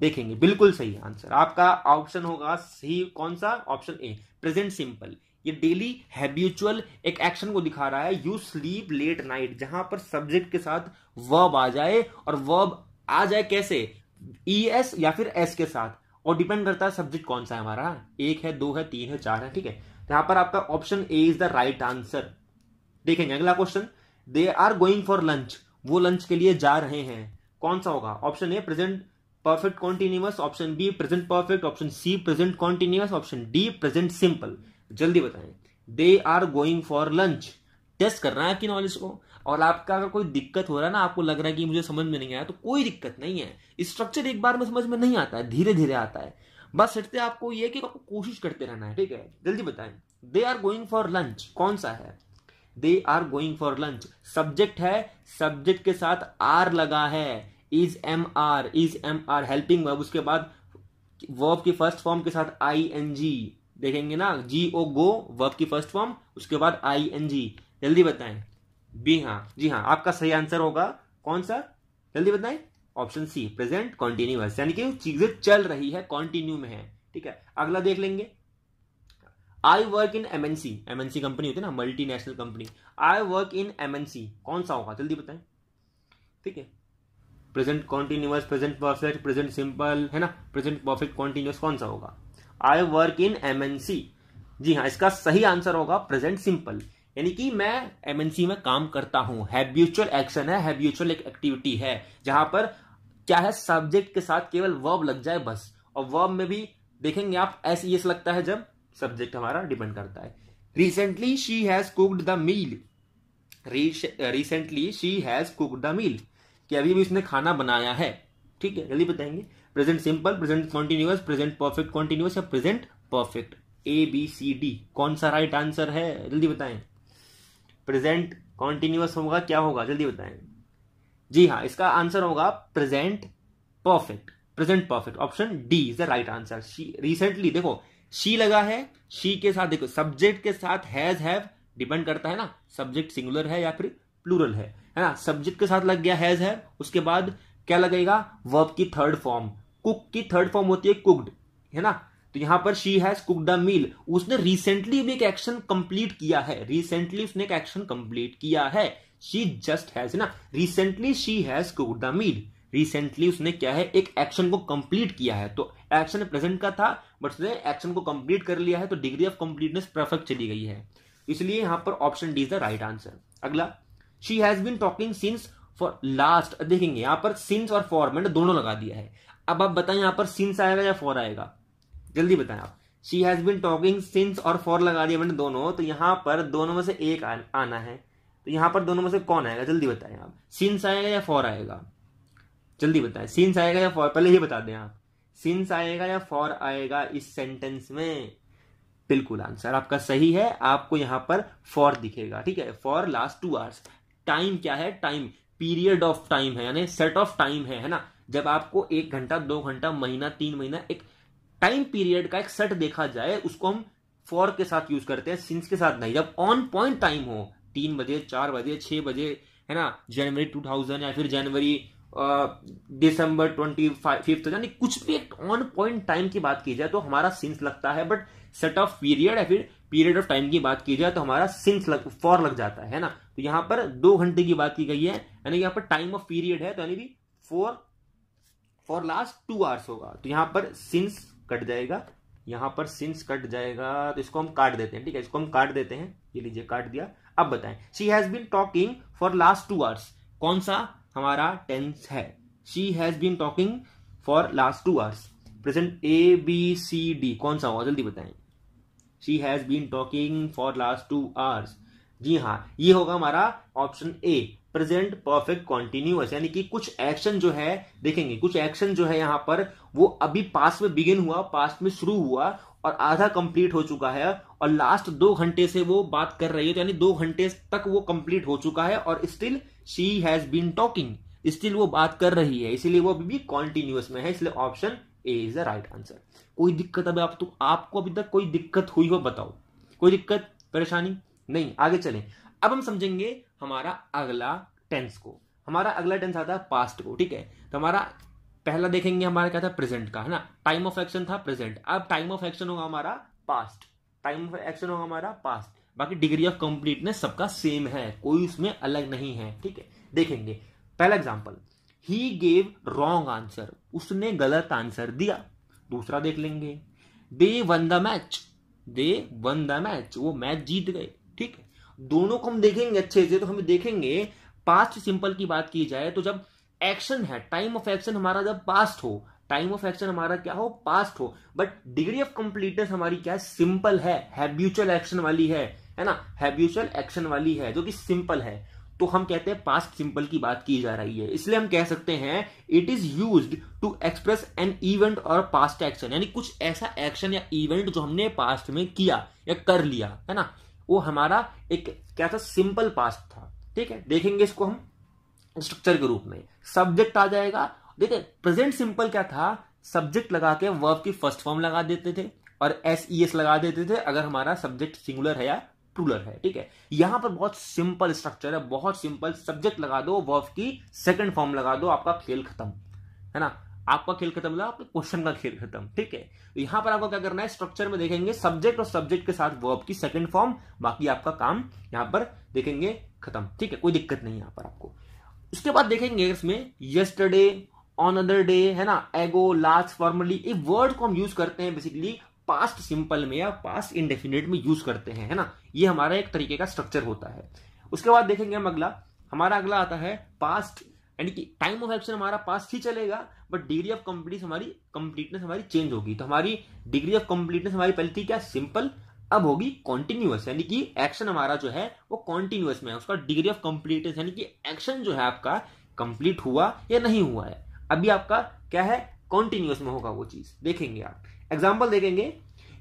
देखेंगे बिल्कुल सही आंसर आपका ऑप्शन होगा सही कौन सा ऑप्शन ए प्रेजेंट सिंपल ये डेली हैबिचुअल एक एक्शन को दिखा रहा है यू स्लीप लेट नाइट जहां पर सब्जेक्ट के साथ वर्ब आ जाए और वर्ब आ जाए कैसे ई e, एस या फिर एस के साथ और डिपेंड करता है सब्जेक्ट कौन सा है हमारा एक है दो है तीन है चार है ठीक है तो यहां पर आपका option A is the right answer देखेंगे अगला question they are going for lunch वो लंच के लिए जा रहे हैं कौन सा होगा option A present perfect continuous option B present perfect option C present continuous option D present simple जल्दी बताएं they are going for lunch test कर रहा है आपकी नॉलेज को और आपका अगर कोई दिक्कत हो रहा है ना आपको लग रहा है कि मुझे समझ में नहीं आया तो कोई दिक्कत नहीं है स्ट्रक्चर एक बार में समझ में नहीं आता है धीरे धीरे आता है बस सिटते आपको ये कि आपको कोशिश करते रहना है ठीक है जल्दी बताएं they are going for lunch कौन सा है they are going for lunch subject है सब्जेक्ट के साथ आर लगा है is am are is am are helping verb उसके बाद वर्ब की फर्स्ट फॉर्म के साथ आई एन जी देखेंगे ना जी ओ गो वर्ब की फर्स्ट फॉर्म उसके बाद आई एन जी जल्दी बताएं बी हाँ जी हाँ आपका सही आंसर होगा कौन सा जल्दी बताएं ऑप्शन सी प्रेजेंट कॉन्टिन्यूस यानी कि चीजें चल रही है कॉन्टिन्यू में है ठीक है अगला देख लेंगे I work in MNC MNC company होती है ना multinational company I work in MNC कौन सा होगा जल्दी बताएं ठीक है present continuous present perfect present simple है ना प्रेजेंट परफेक्ट कॉन्टिन्यूअस कौन सा होगा आई वर्क इन एमएनसी जी हाँ इसका सही आंसर होगा प्रेजेंट सिंपल यानी कि मैं एमएनसी में काम करता हूं हैब्यूचुअल एक्शन है हैब्यूचुअल एक एक्टिविटी है जहां पर क्या है सब्जेक्ट के साथ केवल वर्ब लग जाए बस और वर्ब में भी देखेंगे आप ऐसे ये लगता है जब सब्जेक्ट हमारा डिपेंड करता है recently she has cooked the meal recently she has cooked the meal कि अभी भी उसने खाना बनाया है ठीक है जल्दी बताएंगे present simple present continuous present perfect continuous या present perfect A B C D कौन सा राइट आंसर है जल्दी बताएं प्रेजेंट कॉन्टिन्यूस होगा क्या होगा जल्दी बताएं जी हाँ इसका आंसर होगा present perfect present perfect option D is the right answer she recently देखो शी लगा है शी के साथ देखो सब्जेक्ट के साथ हैज हैव डिपेंड करता है ना सब्जेक्ट सिंगुलर है या फिर प्लूरल है है ना सब्जेक्ट के साथ लग गया हैज है उसके बाद क्या लगेगा वर्ब की थर्ड फॉर्म कुक की थर्ड फॉर्म होती है कुक्ड है ना तो यहां पर she has cook the meal उसने रिसेंटली भी एक एक्शन कंप्लीट किया है रिसेंटली उसने एक एक्शन कंप्लीट किया है शी जस्ट हैज ना recently she has cook the meal recently उसने क्या है एक एक्शन को कंप्लीट किया है तो एक्शन प्रेजेंट का था बट उसने एक्शन को कंप्लीट कर लिया है तो डिग्री ऑफ कंप्लीटनेस परफेक्ट चली गई है इसलिए यहां पर option D is the right answer अगला she has been talking since for last देखेंगे यहां पर सिंस और फॉर्मेट दोनों लगा दिया है अब आप बताएं यहां पर सिंस आएगा या फॉर आएगा जल्दी बताएं आप she has been talking since और फॉर लगा दिया मैंने दोनों तो यहाँ पर दोनों में से एक आना है तो यहाँ पर दोनों में से कौन आएगा जल्दी बताएं आप सिंस आएगा या फॉर आएगा जल्दी बताएं सिंस आएगा या फॉर पहले ही बता दें आप सिंस आएगा या फॉर आएगा इस सेंटेंस में बिल्कुल आंसर आपका सही है आपको यहाँ पर फॉर दिखेगा ठीक है for last two hours time क्या है टाइम पीरियड ऑफ टाइम है यानी सेट ऑफ टाइम है है ना जब आपको एक घंटा दो घंटा महीना तीन महीना एक टाइम पीरियड का एक सेट देखा जाए उसको हम फॉर के साथ यूज करते हैं सिंस के साथ नहीं जब ऑन पॉइंट टाइम हो तीन बजे चार बजे छह बजे है ना जनवरी टू थाउजेंड या फिर जनवरी दिसंबर ट्वेंटी फिफ्थ तो यानी कुछ भी एक ऑन पॉइंट टाइम की बात की जाए तो हमारा सिंस लगता है बट सेट ऑफ पीरियड या फिर पीरियड ऑफ टाइम की बात की जाए तो हमारा सिंस लग फॉर लग जाता है ना तो यहाँ पर दो घंटे की बात की गई है यानी यहाँ पर टाइम ऑफ पीरियड है तो यानी for for last two hours होगा तो यहाँ पर सिंस कट जाएगा यहां पर सिंस कट जाएगा तो इसको हम काट देते हैं ठीक है इसको हम काट देते हैं ये लीजिए काट दिया अब बताएं she has been talking for last two hours कौन सा हमारा टेंस है she has been talking for last two hours present A B C D कौन सा हुआ जल्दी बताएं she has been talking for last two hours जी हाँ ये होगा हमारा option A present perfect continuous यानी कि कुछ एक्शन जो है देखेंगे कुछ एक्शन जो है यहां पर वो अभी पास्ट में बिगिन हुआ पास्ट में शुरू हुआ और आधा कंप्लीट हो चुका है और लास्ट दो घंटे से वो बात कर रही है तो यानी दो घंटे तक वो कंप्लीट हो चुका है और still she has been talking still वो बात कर रही है इसीलिए वो अभी भी कॉन्टिन्यूअस में है इसलिए option A is the right answer कोई दिक्कत अभी आप तो आपको अभी तक कोई दिक्कत हुई हो बताओ कोई दिक्कत परेशानी नहीं आगे चलें अब हम समझेंगे हमारा अगला टेंस को हमारा अगला टेंस आता है पास्ट को ठीक है तो हमारा पहला देखेंगे हमारा क्या था प्रेजेंट का है ना टाइम ऑफ एक्शन था प्रेजेंट अब टाइम ऑफ एक्शन होगा हमारा पास्ट टाइम ऑफ एक्शन होगा हमारा पास्ट बाकी डिग्री ऑफ कंप्लीटनेस सबका सेम है कोई उसमें अलग नहीं है ठीक है देखेंगे पहला example he gave wrong answer उसने गलत आंसर दिया दूसरा देख लेंगे they won the match they won the match वो मैच जीत गए दोनों को हम देखेंगे अच्छे से तो हम देखेंगे पास्ट सिंपल की बात की जाए तो जब एक्शन है टाइम ऑफ एक्शन हमारा जब पास्ट हो टाइम ऑफ एक्शन हमारा क्या हो पास्ट हो बट डिग्री ऑफ कंप्लीटनेस हमारी क्या है सिंपल है हैबिचुअल एक्शन वाली है है ना हैबिचुअल एक्शन वाली है जो कि सिंपल है तो हम कहते हैं पास्ट सिंपल की बात की जा रही है इसलिए हम कह सकते हैं it is use to express an event और पास्ट एक्शन यानी कुछ ऐसा एक्शन या इवेंट जो हमने पास्ट में किया या कर लिया है ना वो हमारा एक क्या था सिंपल पास्ट था ठीक है देखेंगे इसको हम स्ट्रक्चर के रूप में सब्जेक्ट आ जाएगा देखिए प्रेजेंट सिंपल क्या था सब्जेक्ट लगा के वर्ब की फर्स्ट फॉर्म लगा देते थे और एस ई एस लगा देते थे अगर हमारा सब्जेक्ट सिंगुलर है या ट्रूलर है ठीक है यहां पर बहुत सिंपल स्ट्रक्चर है बहुत सिंपल सब्जेक्ट लगा दो वर्ब की सेकंड फॉर्म लगा दो आपका खेल खत्म है ना आपका खेल खत्म हुआ आपके क्वेश्चन का खेल खत्म ठीक है तो यहां पर आपको क्या करना है स्ट्रक्चर में देखेंगे सब्जेक्ट और सब्जेक्ट के साथ वर्ब की सेकंड फॉर्म बाकी आपका काम यहां पर देखेंगे खत्म ठीक है कोई दिक्कत नहीं यहां पर आपको उसके बाद देखेंगे इसमें यस्टरडे ऑन अदर डे है ना एगो लास्ट फॉर्मली ये वर्ड को हम यूज करते हैं बेसिकली पास्ट सिंपल में या पास्ट इनडेफिनेट में यूज करते हैं है ना ये हमारा एक तरीके का स्ट्रक्चर होता है उसके बाद देखेंगे हम अगला हमारा अगला आता है पास्ट यानी कि टाइम ऑफ एप्सन हमारा पास ही चलेगा बट डिग्री ऑफ कंप्लीट हमारी कंप्लीटनेस हमारी चेंज होगी तो हमारी डिग्री ऑफ कंप्लीटनेस हमारी पहले थी क्या सिंपल अब होगी कॉन्टिन्यूस यानी कि एक्शन हमारा जो है वो कॉन्टिन्यूस में है उसका डिग्री ऑफ कंप्लीटनेस यानी कि एक्शन जो है आपका कंप्लीट हुआ या नहीं हुआ है अभी आपका क्या है कॉन्टिन्यूस में होगा वो चीज देखेंगे आप एग्जाम्पल देखेंगे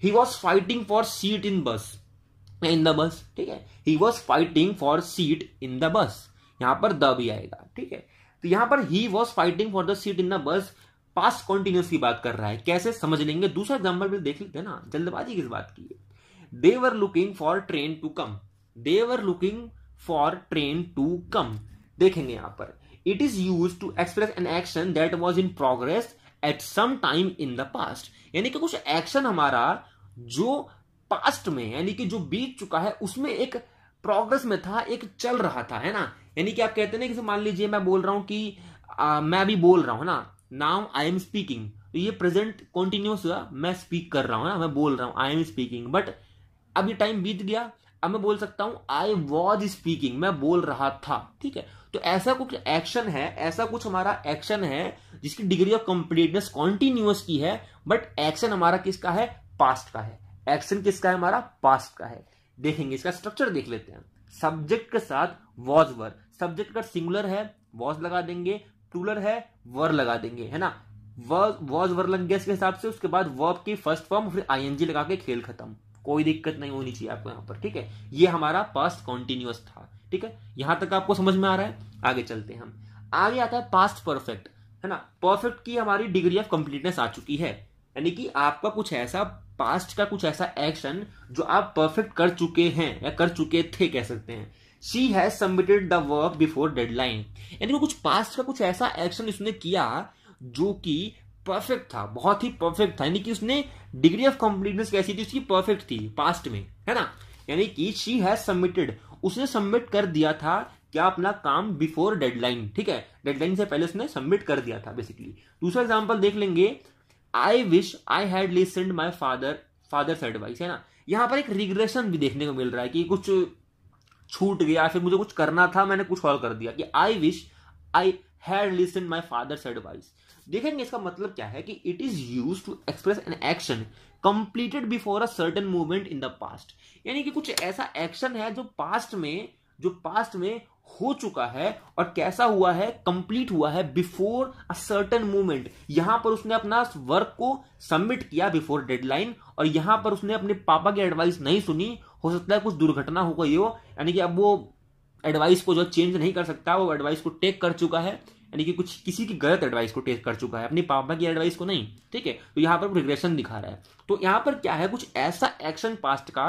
he was fighting for seat in bus in the bus ठीक है he was fighting for seat in the bus यहां पर द भी आएगा ठीक है तो यहां पर he was fighting for the seat in the bus past continuous की बात कर रहा है कैसे समझ लेंगे दूसरा एग्जाम्पल भी देख लेते हैं ना जल्दबाजी किस बात की है they were looking for train to come they were looking for train to come देखेंगे यहां पर it is use to express an action that was in progress at some time in the past यानी कि कुछ action हमारा जो past में यानी कि जो बीत चुका है उसमें एक प्रोग्रेस में था एक चल रहा था है ना यानी कि आप कहते ना कि मान लीजिए मैं बोल रहा हूं कि आ, मैं अभी बोल रहा हूं ना नाउ आई एम स्पीकिंग तो ये प्रेजेंट कॉन्टिन्यूस हुआ मैं स्पीक कर रहा हूं ना मैं बोल रहा हूं आई एम स्पीकिंग बट अब ये टाइम बीत गया अब मैं बोल सकता हूं आई वॉज स्पीकिंग मैं बोल रहा था ठीक है तो ऐसा कुछ एक्शन है ऐसा कुछ हमारा एक्शन है जिसकी डिग्री ऑफ कंप्लीटनेस कॉन्टिन्यूस की है बट एक्शन हमारा किसका है पास्ट का है एक्शन किसका है हमारा पास्ट का है देखेंगे इसका स्ट्रक्चर देख लेते हैं सब्जेक्ट के साथ वॉज वर्क सब्जेक्ट का सिंगुलर है वॉज लगा देंगे टूलर है वर लगा देंगे है ना वॉज वर्लन के हिसाब से उसके बाद वर्ब की फर्स्ट फॉर्म फिर आईएनजी लगा के खेल खत्म कोई दिक्कत नहीं होनी चाहिए आपको यहाँ पर ठीक है ये हमारा पास्ट कॉन्टिन्यूस था ठीक है यहां तक आपको समझ में आ रहा है आगे चलते हैं हम आगे आता है पास्ट परफेक्ट है ना परफेक्ट की हमारी डिग्री ऑफ कंप्लीटनेस आ चुकी है यानी कि आपका कुछ ऐसा पास्ट का कुछ ऐसा एक्शन जो आप परफेक्ट कर चुके हैं या कर चुके थे कह सकते हैं she has submitted the work before deadline यानी कुछ पास्ट का कुछ ऐसा एक्शन उसने किया जो कि परफेक्ट था बहुत ही परफेक्ट था यानी कि उसने डिग्री ऑफ कंप्लीटनेस कैसी थी उसकी परफेक्ट थी पास्ट में है ना यानी कि शी हैज सबमिटेड उसने सबमिट कर दिया था क्या अपना काम बिफोर डेडलाइन ठीक है डेडलाइन से पहले उसने सबमिट कर दिया था बेसिकली दूसरा एग्जाम्पल देख लेंगे I wish I had listened my father father's advice है ना यहाँ पर एक रिग्रेशन भी देखने को मिल रहा है कि कुछ छूट गया फिर मुझे कुछ करना था मैंने कुछ और कर दिया कि I wish I had listen my father's advice देखेंगे इसका मतलब क्या है कि it is use to express an action completed before a certain movement in the past यानी कि कुछ ऐसा एक्शन है जो पास्ट में जो पास्ट में हो चुका है और कैसा हुआ है कंप्लीट हुआ है बिफोर अ सर्टन मूवमेंट यहां पर उसने अपना वर्क को सबमिट किया बिफोर डेडलाइन और यहां पर उसने अपने पापा की एडवाइस नहीं सुनी हो सकता है कुछ दुर्घटना हो गई हो यानी कि अब वो एडवाइस को जो चेंज नहीं कर सकता वो एडवाइस को टेक कर चुका है यानी कि कुछ किसी की गलत एडवाइस को टेक कर चुका है अपनी पापा की एडवाइस को नहीं ठीक है तो यहाँ पर रिग्रेशन दिखा रहा है तो यहाँ पर क्या है कुछ ऐसा एक्शन पास्ट का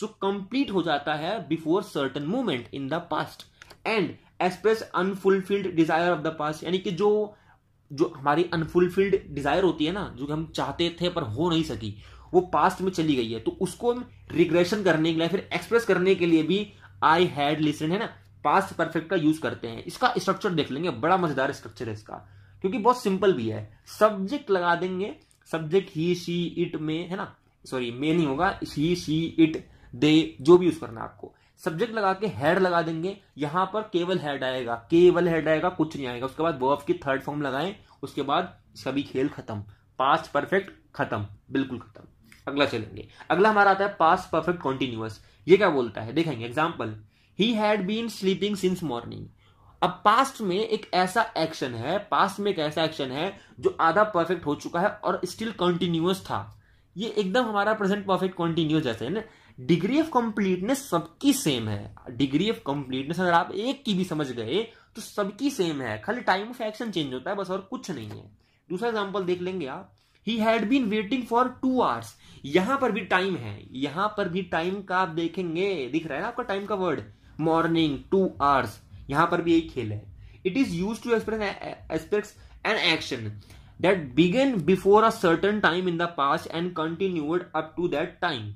जो कंप्लीट हो जाता है before certain moment in the past and express unfulfilled desire of the past यानी कि जो जो हमारी अनफुलफिल्ड डिजायर होती है ना जो कि हम चाहते थे पर हो नहीं सकी वो पास्ट में चली गई है तो उसको हम रिग्रेशन करने के लिए फिर एक्सप्रेस करने के लिए भी आई हैड लिसन है ना पास्ट परफेक्ट का यूज करते हैं इसका स्ट्रक्चर देख लेंगे बड़ा मजेदार स्ट्रक्चर है इसका क्योंकि बहुत सिंपल भी है सब्जेक्ट लगा देंगे सब्जेक्ट ही शी इट में है ना सॉरी में नहीं होगा ही शी इट दे जो भी यूज करना आपको सब्जेक्ट लगा के हेड लगा देंगे यहां पर केवल हेड आएगा केवल हेड आएगा कुछ नहीं आएगा उसके बाद वर्फ की थर्ड फॉर्म लगाएं उसके बाद सभी खेल खत्म पास्ट परफेक्ट खत्म बिल्कुल खत्म अगला चलेंगे अगला हमारा आता है पास परफेक्ट कॉन्टिन्यूअस ये क्या बोलता है देखेंगे example he had been sleeping since morning अब पास्ट में एक ऐसा एक्शन है पास्ट में एक ऐसा एक्शन है जो आधा परफेक्ट हो चुका है और स्टिल कंटिन्यूअस था ये एकदम हमारा प्रेजेंट परफेक्ट कॉन्टिन्यूस जैसे है ना डिग्री ऑफ कंप्लीटनेस सबकी सेम है डिग्री ऑफ कंप्लीटनेस अगर आप एक की भी समझ गए तो सबकी सेम है खाली टाइम ऑफ एक्शन चेंज होता है बस और कुछ नहीं है दूसरा एग्जाम्पल देख लेंगे आप he had been waiting for two hours यहां पर भी टाइम है यहां पर भी टाइम का आप देखेंगे दिख रहा है ना आपका टाइम का वर्ड मॉर्निंग टू आवर्स यहां पर भी यही खेल है it is use to express express an action that began before a certain time in the past and continued up to that time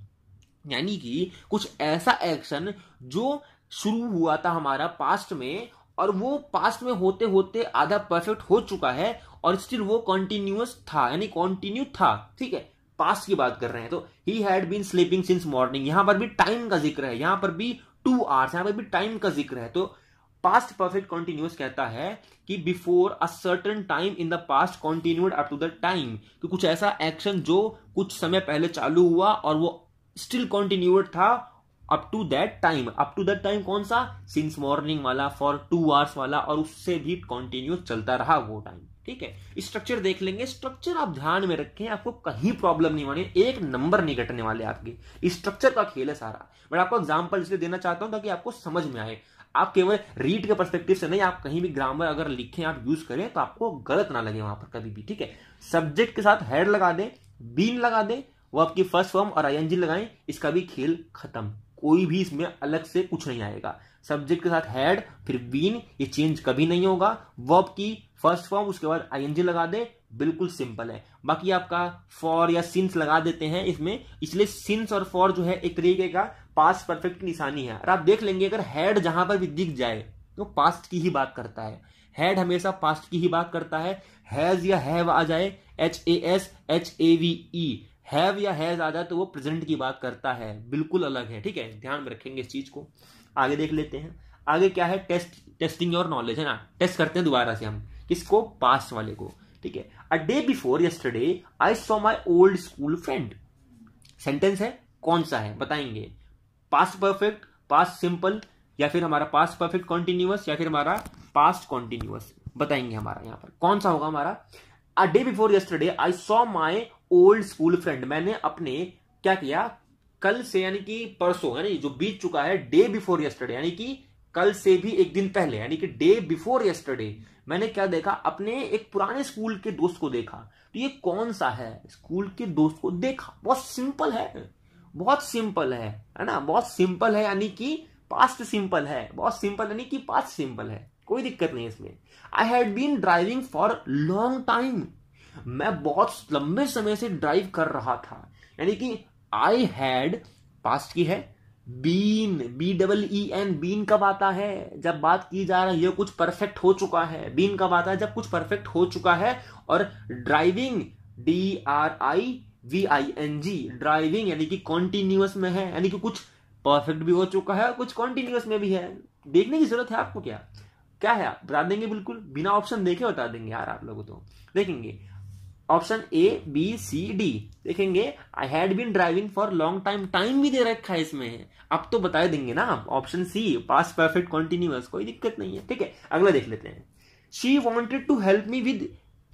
यानी कि कुछ ऐसा एक्शन जो शुरू हुआ था हमारा पास्ट में और वो पास्ट में होते होते आधा परफेक्ट हो चुका है और स्टिल वो कंटिन्यूस था यानी कंटिन्यू था ठीक है पास्ट की बात कर रहे हैं तो he had been sleeping since morning यहां पर भी टाइम का जिक्र है यहां पर भी टू आवर्स यहां पर भी टाइम का जिक्र है तो पास्ट परफेक्ट कॉन्टिन्यूस कहता है कि before a certain time in the past continued up to the time कि कुछ ऐसा एक्शन जो कुछ समय पहले चालू हुआ और वो स्टिल कॉन्टिन्यूड था up to that time up to that time कौन सा सिंस मॉर्निंग वाला फॉर टू आवर्स वाला और उससे भी कॉन्टिन्यूस चलता रहा वो टाइम ठीक है स्ट्रक्चर देख लेंगे स्ट्रक्चर आप ध्यान में रखें आपको कहीं प्रॉब्लम नहीं होनी एक नंबर नहीं कटने वाले आपके स्ट्रक्चर का खेल है सारा मैं आपको एग्जाम्पल इसलिए देना चाहता हूं ताकि आपको समझ में आए आप केवल रीड के परस्पेक्टिव से नहीं आप कहीं भी ग्रामर अगर लिखें आप यूज करें तो आपको गलत ना लगे वहां पर कभी भी ठीक है सब्जेक्ट के साथ हेड लगा दें बीन लगा दें वो आपकी फर्स्ट फॉर्म और आई लगाएं इसका भी खेल खत्म कोई भी इसमें अलग से कुछ नहीं आएगा सब्जेक्ट के साथ हेड फिर बीन ये चेंज कभी नहीं होगा वर्ब की फर्स्ट फॉर्म उसके बाद आईएनजी लगा दे बिल्कुल सिंपल है बाकी आपका फॉर या सिंस लगा देते हैं इसमें इसलिए सिंस और फॉर जो है एक तरीके का पास्ट परफेक्ट की निशानी है और आप देख लेंगे अगर हेड जहां पर भी दिख जाए तो पास्ट की ही बात करता है हेड हमेशा पास्ट की ही बात करता है हैज या हैव आ जाए H A S H A V E have या हैज आ जाए तो वो प्रेजेंट की बात करता है बिल्कुल अलग है ठीक है ध्यान में रखेंगे इस चीज को आगे देख लेते हैं आगे क्या है टेस्ट टेस्टिंग योर नॉलेज है ना टेस्ट करते हैं दोबारा से हम किसको पास वाले को ठीक है a day before yesterday I saw my old school friend sentence है कौन सा है बताएंगे पास परफेक्ट पास सिंपल या फिर हमारा पास परफेक्ट कॉन्टिन्यूअस या फिर हमारा पास्ट कॉन्टिन्यूअस बताएंगे हमारा यहां पर कौन सा होगा हमारा a day before yesterday I saw my old school friend मैंने अपने क्या किया कल से यानी कि परसों यानी जो बीत चुका है डे बिफोर यस्टरडे यानी कि कल से भी एक दिन पहले यानी कि डे बिफोर यस्टरडे मैंने क्या देखा अपने एक पुराने स्कूल के दोस्त को देखा तो ये कौन सा है स्कूल के दोस्त को देखा बहुत सिंपल है बहुत सिंपल है है ना बहुत सिंपल है यानी कि पास्ट सिंपल है बहुत सिंपल यानी कि पास्ट सिंपल है कोई दिक्कत नहीं इसमें I had been driving for long time मैं बहुत लंबे समय से ड्राइव कर रहा था यानी कि आई हैड पास्ट की है been B double E N been कब आता है जब बात की जा रही है कुछ परफेक्ट हो चुका है बीन कब आता है जब कुछ परफेक्ट हो चुका है और driving D R I V I N G driving यानी कि कॉन्टिन्यूस में है यानी कि कुछ परफेक्ट भी हो चुका है और कुछ कॉन्टिन्यूस में भी है देखने की जरूरत है आपको क्या क्या है आप बता देंगे बिल्कुल बिना ऑप्शन देखे बता देंगे यार आप लोगों तो देखेंगे option A B C D देखेंगे I had been driving for long time time भी दे रखा है इसमें अब तो बता देंगे ना option C past perfect continuous कोई दिक्कत नहीं है ठीक है अगला देख लेते हैं she wanted to help me with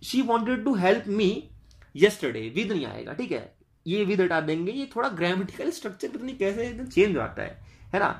she wanted to help me yesterday with नहीं आएगा ठीक है ये विद हटा देंगे ये थोड़ा ग्रामेटिकल स्ट्रक्चर पता नहीं कैसे एकदम चेंज हो जाता है है ना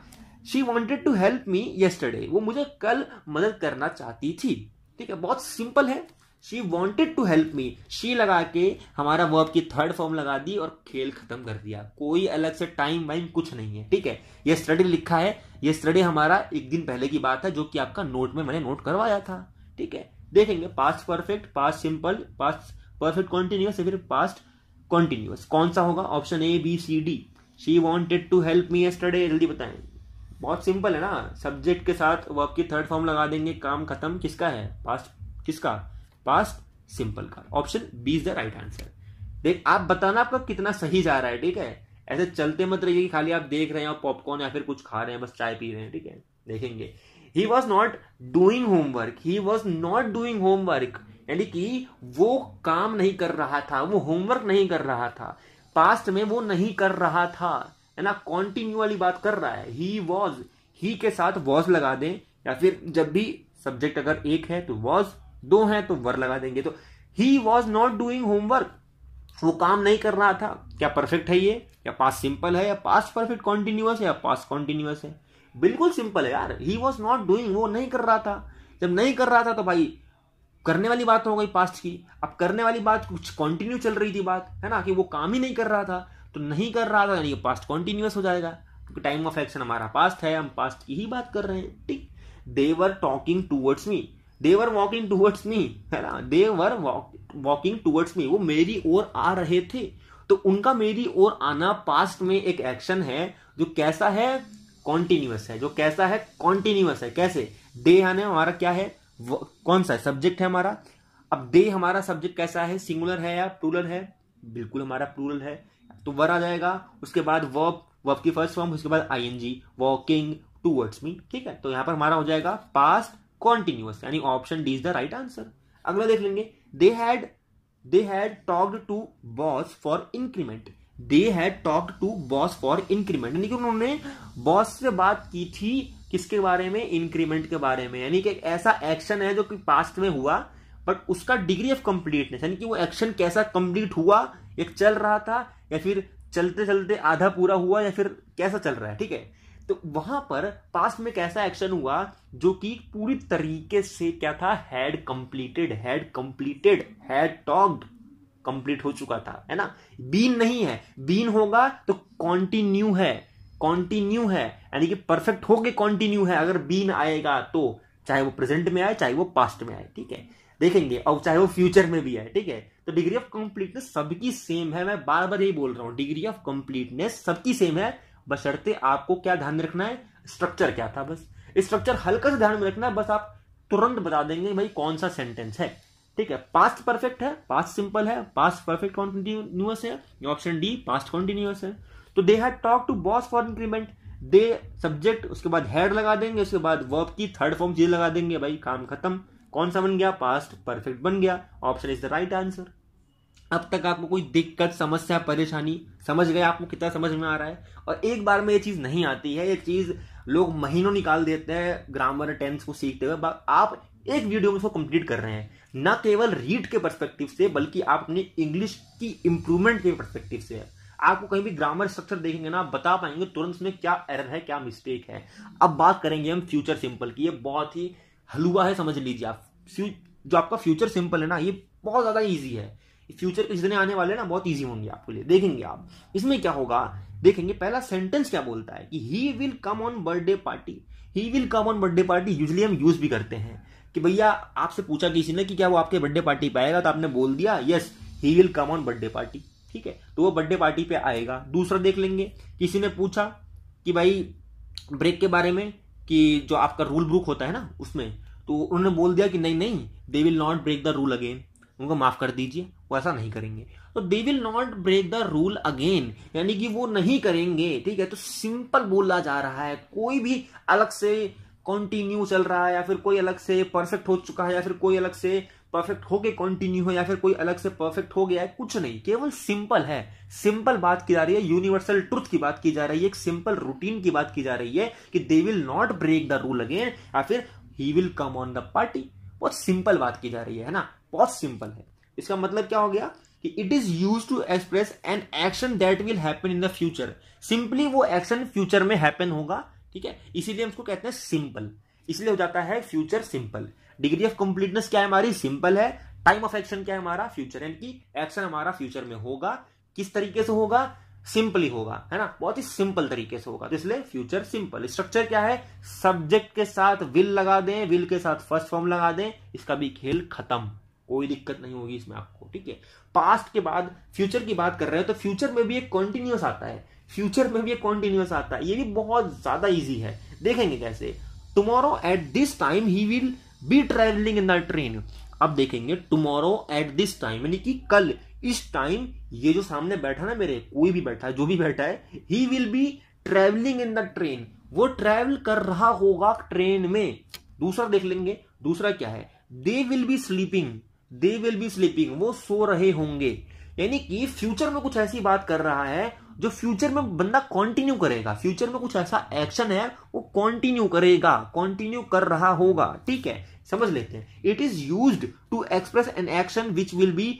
she wanted to help me yesterday वो मुझे कल मदद करना चाहती थी ठीक है बहुत सिंपल है she wanted to help me she लगा के हमारा वर्ब की थर्ड फॉर्म लगा दी और खेल खत्म कर दिया कोई अलग से टाइम वाइम कुछ नहीं है ठीक है ये स्टडी लिखा है ये स्टडी हमारा एक दिन पहले की बात है जो कि आपका नोट में मैंने नोट करवाया था ठीक है देखेंगे past perfect past simple past perfect continuous या फिर पास्ट कॉन्टिन्यूस कौन सा होगा option A B C D she wanted to help me study जल्दी बताएं बहुत सिंपल है ना सब्जेक्ट के साथ वर्ब की थर्ड फॉर्म लगा देंगे काम खत्म किसका है पास्ट किसका पास्ट सिंपल का option B is the right answer देख आप बताना आपका कितना सही जा रहा है ठीक है ऐसे चलते मत रहिए कि खाली आप देख रहे हैं और पॉपकॉर्न या फिर कुछ खा रहे हैं बस चाय पी रहे हैं ठीक है देखेंगे he was not doing homework he was not doing homework यानी कि वो काम नहीं कर रहा था वो होमवर्क नहीं कर रहा था पास्ट में वो नहीं कर रहा था है ना कॉन्टिन्यूअली बात कर रहा है ही वॉज ही के साथ वॉज लगा दें या फिर जब भी सब्जेक्ट अगर एक है तो वॉज दो हैं तो वर लगा देंगे तो he was not doing homework वो काम नहीं कर रहा था क्या परफेक्ट है ये क्या पास सिंपल है या पास परफेक्ट कॉन्टिन्यूस है या पास कॉन्टिन्यूस है बिल्कुल सिंपल है यार ही वॉज नॉट डूइंग वो नहीं कर रहा था जब नहीं कर रहा था तो भाई करने वाली बात हो गई पास्ट की अब करने वाली बात कुछ कॉन्टिन्यू चल रही थी बात है ना कि वो काम ही नहीं कर रहा था तो नहीं कर रहा था यानी पास्ट कॉन्टिन्यूस हो जाएगा क्योंकि टाइम ऑफ एक्शन हमारा पास्ट है हम पास्ट की ही बात कर रहे हैं ठीक they were talking towards me they were walking towards me है ना देवर वॉकिंग टूवर्ड्स मी वो मेरी ओर आ रहे थे तो उनका मेरी ओर आना पास्ट में एक एक्शन है जो कैसा है कॉन्टिन्यूस है जो कैसा है कॉन्टिन्यूस है कैसे दे आने हमारा क्या है कौन सा है सब्जेक्ट है हमारा अब दे हमारा सब्जेक्ट कैसा है सिंगुलर है या प्लूरल है बिल्कुल हमारा प्लूरल है तो वर आ जाएगा उसके बाद वर्ब वर्ब की फर्स्ट फॉर्म उसके बाद आई जी वॉकिंग टूवर्ड्स मी ठीक है तो यहां पर हमारा हो जाएगा पास्ट कॉन्टिन्यूस यानी option D is the right answer अगला देख लेंगे they had they had talked to boss for increment they had talked to boss for increment यानी कि उन्होंने बॉस से बात की थी किसके बारे में इंक्रीमेंट के बारे में यानी कि ऐसा एक्शन है जो कि पास्ट में हुआ बट उसका डिग्री ऑफ कंप्लीटनेस यानी कि वो एक्शन कैसा कंप्लीट हुआ एक चल रहा था या फिर चलते चलते आधा पूरा हुआ या फिर कैसा चल रहा है ठीक है तो वहां पर पास में एक ऐसा एक्शन हुआ जो कि पूरी तरीके से क्या था had completed had completed had talked complete हो चुका था है ना बीन नहीं है बीन होगा तो कॉन्टिन्यू है कॉन्टिन्यू है यानी कि परफेक्ट होके कॉन्टिन्यू है अगर बीन आएगा तो चाहे वो प्रेजेंट में आए चाहे वो पास्ट में आए ठीक है देखेंगे और चाहे वो फ्यूचर में भी आए ठीक है तो डिग्री ऑफ कंप्लीटनेस सबकी सेम है मैं बार बार यही बोल रहा हूं डिग्री ऑफ कंप्लीटनेस सबकी सेम है बशर्ते आपको क्या ध्यान रखना है स्ट्रक्चर क्या था बस स्ट्रक्चर हल्का से ध्यान में रखना है बस आप तुरंत बता देंगे भाई कौन सा सेंटेंस है ठीक है पास्ट परफेक्ट है पास्ट सिंपल है पास्ट परफेक्ट कॉन्टिन्यूस है ऑप्शन डी पास्ट कॉन्टिन्यूस है तो they had talk to boss for increment they subject उसके बाद हेड लगा देंगे उसके बाद वर्ब की थर्ड फॉर्म चीज लगा देंगे भाई काम खत्म कौन सा बन गया पास्ट परफेक्ट बन गया option is the right answer अब तक आपको कोई दिक्कत समस्या परेशानी समझ गए आपको कितना समझ में आ रहा है और एक बार में ये चीज़ नहीं आती है ये चीज़ लोग महीनों निकाल देते हैं ग्रामर टेंस को सीखते हुए आप एक वीडियो में उसको कंप्लीट कर रहे हैं ना केवल रीड के परस्पेक्टिव से बल्कि आप अपनी इंग्लिश की इंप्रूवमेंट के परस्पेक्टिव से आपको कहीं भी ग्रामर स्ट्रक्चर देखेंगे ना आप बता पाएंगे तुरंत उसमें क्या एरर है क्या मिस्टेक है अब बात करेंगे हम फ्यूचर सिंपल की ये बहुत ही हलुआ है समझ लीजिए आप जो आपका फ्यूचर सिंपल है ना ये बहुत ज़्यादा ईजी है फ्यूचर के जितने आने वाले ना बहुत ईजी होंगे आपके लिए देखेंगे आप इसमें क्या होगा देखेंगे पहला सेंटेंस क्या बोलता है कि he will come on birthday party he will come on birthday party usually हम यूज भी करते हैं कि भैया आपसे पूछा किसी ने कि क्या वो आपके बर्थडे पार्टी पे आएगा तो आपने बोल दिया yes he will come on birthday party ठीक है तो वो बर्थडे पार्टी पे आएगा दूसरा देख लेंगे किसी ने पूछा कि भाई ब्रेक के बारे में कि जो आपका रूल ब्रुक होता है ना उसमें तो उन्होंने बोल दिया कि नहीं नहीं they will not break the rule again उनको माफ कर दीजिए वो ऐसा नहीं करेंगे तो they will not break the rule again यानी कि वो नहीं करेंगे ठीक है तो सिंपल बोला जा रहा है कोई भी अलग से कंटिन्यू चल रहा है या फिर कोई अलग से परफेक्ट हो चुका है या फिर कोई अलग से परफेक्ट होके कंटिन्यू हो या फिर कोई अलग से परफेक्ट हो गया है कुछ नहीं केवल सिंपल है सिंपल बात की जा रही है यूनिवर्सल ट्रुथ की बात की जा रही है एक सिंपल रूटीन की बात की जा रही है कि they will not break the rule again या फिर he will come on the party बहुत सिंपल बात की जा रही है ना बहुत सिंपल है इसका मतलब क्या हो गया कि it is use to express an action that will happen in the future simply वो एक्शन फ्यूचर में हैपन होगा ठीक है इसीलिए हम उसको कहते हैं सिंपल इसलिए हो जाता है future simple degree of completeness क्या है हमारी सिंपल है टाइम ऑफ एक्शन क्या है हमारा फ्यूचर यानी कि एक्शन हमारा फ्यूचर में होगा किस तरीके से होगा सिंपली होगा है ना बहुत ही सिंपल तरीके से होगा तो इसलिए फ्यूचर सिंपल स्ट्रक्चर क्या है सब्जेक्ट के साथ विल लगा दें विल के साथ फर्स्ट फॉर्म लगा दें इसका भी खेल खत्म कोई दिक्कत नहीं होगी इसमें आपको ठीक है पास्ट के बाद फ्यूचर की बात कर रहे हो तो फ्यूचर में भी एक कॉन्टिन्यूस आता है फ्यूचर में भी एक कॉन्टिन्यूस आता है ये भी बहुत ज्यादा ईजी है देखेंगे कैसे tomorrow at this time he will be travelling in the train अब देखेंगे टुमारो एट दिस टाइम यानी कि कल इस टाइम ये जो सामने बैठा ना मेरे कोई भी बैठा है जो भी बैठा है he will be travelling in the train वो ट्रेवल कर रहा होगा ट्रेन में दूसरा देख लेंगे दूसरा क्या है they will be sleeping they will be sleeping वो सो रहे होंगे यानी कि फ्यूचर में कुछ ऐसी बात कर रहा है जो फ्यूचर में बंदा कंटिन्यू करेगा फ्यूचर में कुछ ऐसा एक्शन है वो कंटिन्यू करेगा कंटिन्यू कर रहा होगा ठीक है समझ लेते हैं it is use to express an action which will be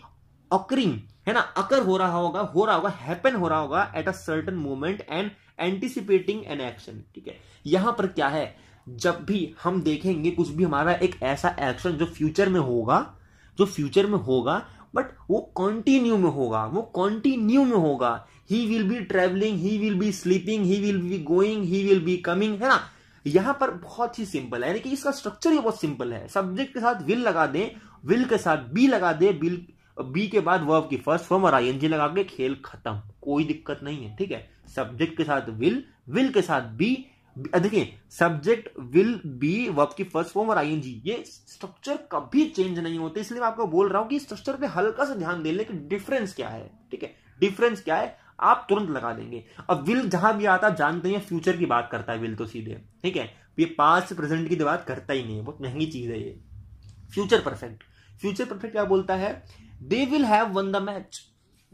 occurring है ना अकर हो रहा होगा हो रहा होगा हैपन हो रहा होगा at a certain moment and anticipating an action ठीक है यहां पर क्या है जब भी हम देखेंगे कुछ भी हमारा एक ऐसा एक्शन जो फ्यूचर में होगा जो फ्यूचर में होगा बट वो कॉन्टिन्यू में होगा वो कॉन्टिन्यू में होगा he will be travelling he will be sleeping he will be going he will be coming है ना यहां पर बहुत ही सिंपल है यानी कि इसका स्ट्रक्चर ही बहुत सिंपल है सब्जेक्ट के साथ विल लगा दें विल के साथ बी लगा दें बिल बी के बाद वर्ब की फर्स्ट फॉर्म और एनजी लगा के खेल खत्म कोई दिक्कत नहीं है ठीक है सब्जेक्ट के साथ विल विल के साथ बी देखिए सब्जेक्ट विल बी वर्ब की फर्स्ट फॉर्म और आई ये स्ट्रक्चर कभी चेंज नहीं होते इसलिए मैं आपको बोल रहा हूं कि स्ट्रक्चर पे हल्का सा ध्यान दे लेकिन डिफरेंस क्या है ठीक है डिफरेंस क्या है आप तुरंत लगा देंगे अब विल जहां भी आता जानते हैं फ्यूचर की बात करता है विल तो सीधे ठीक है ये पास्ट प्रेजेंट की तो बात करता ही नहीं है बहुत महंगी चीज है ये फ्यूचर परफेक्ट फ्यूचर परफेक्ट क्या बोलता है they will have won the match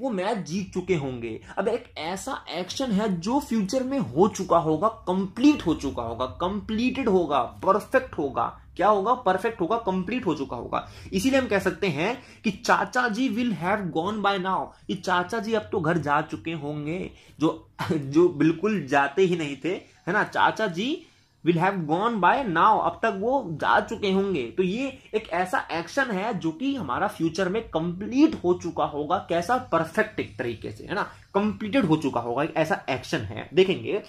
वो मैच जीत चुके होंगे अब एक ऐसा एक्शन है जो फ्यूचर में हो चुका होगा कंप्लीट हो चुका होगा कंप्लीटेड होगा परफेक्ट होगा क्या होगा परफेक्ट होगा कंप्लीट हो चुका होगा इसीलिए हम कह सकते हैं कि चाचा जी will have gone by now ये चाचा जी अब तो घर जा चुके होंगे जो जो बिल्कुल जाते ही नहीं थे है ना चाचा जी will have gone by now अब तक वो जा चुके होंगे तो ये एक ऐसा एक्शन है जो कि हमारा फ्यूचर में कंप्लीट हो चुका होगा कैसा परफेक्ट एक तरीके से है ना कंप्लीटेड हो चुका होगा एक ऐसा एक्शन है देखेंगे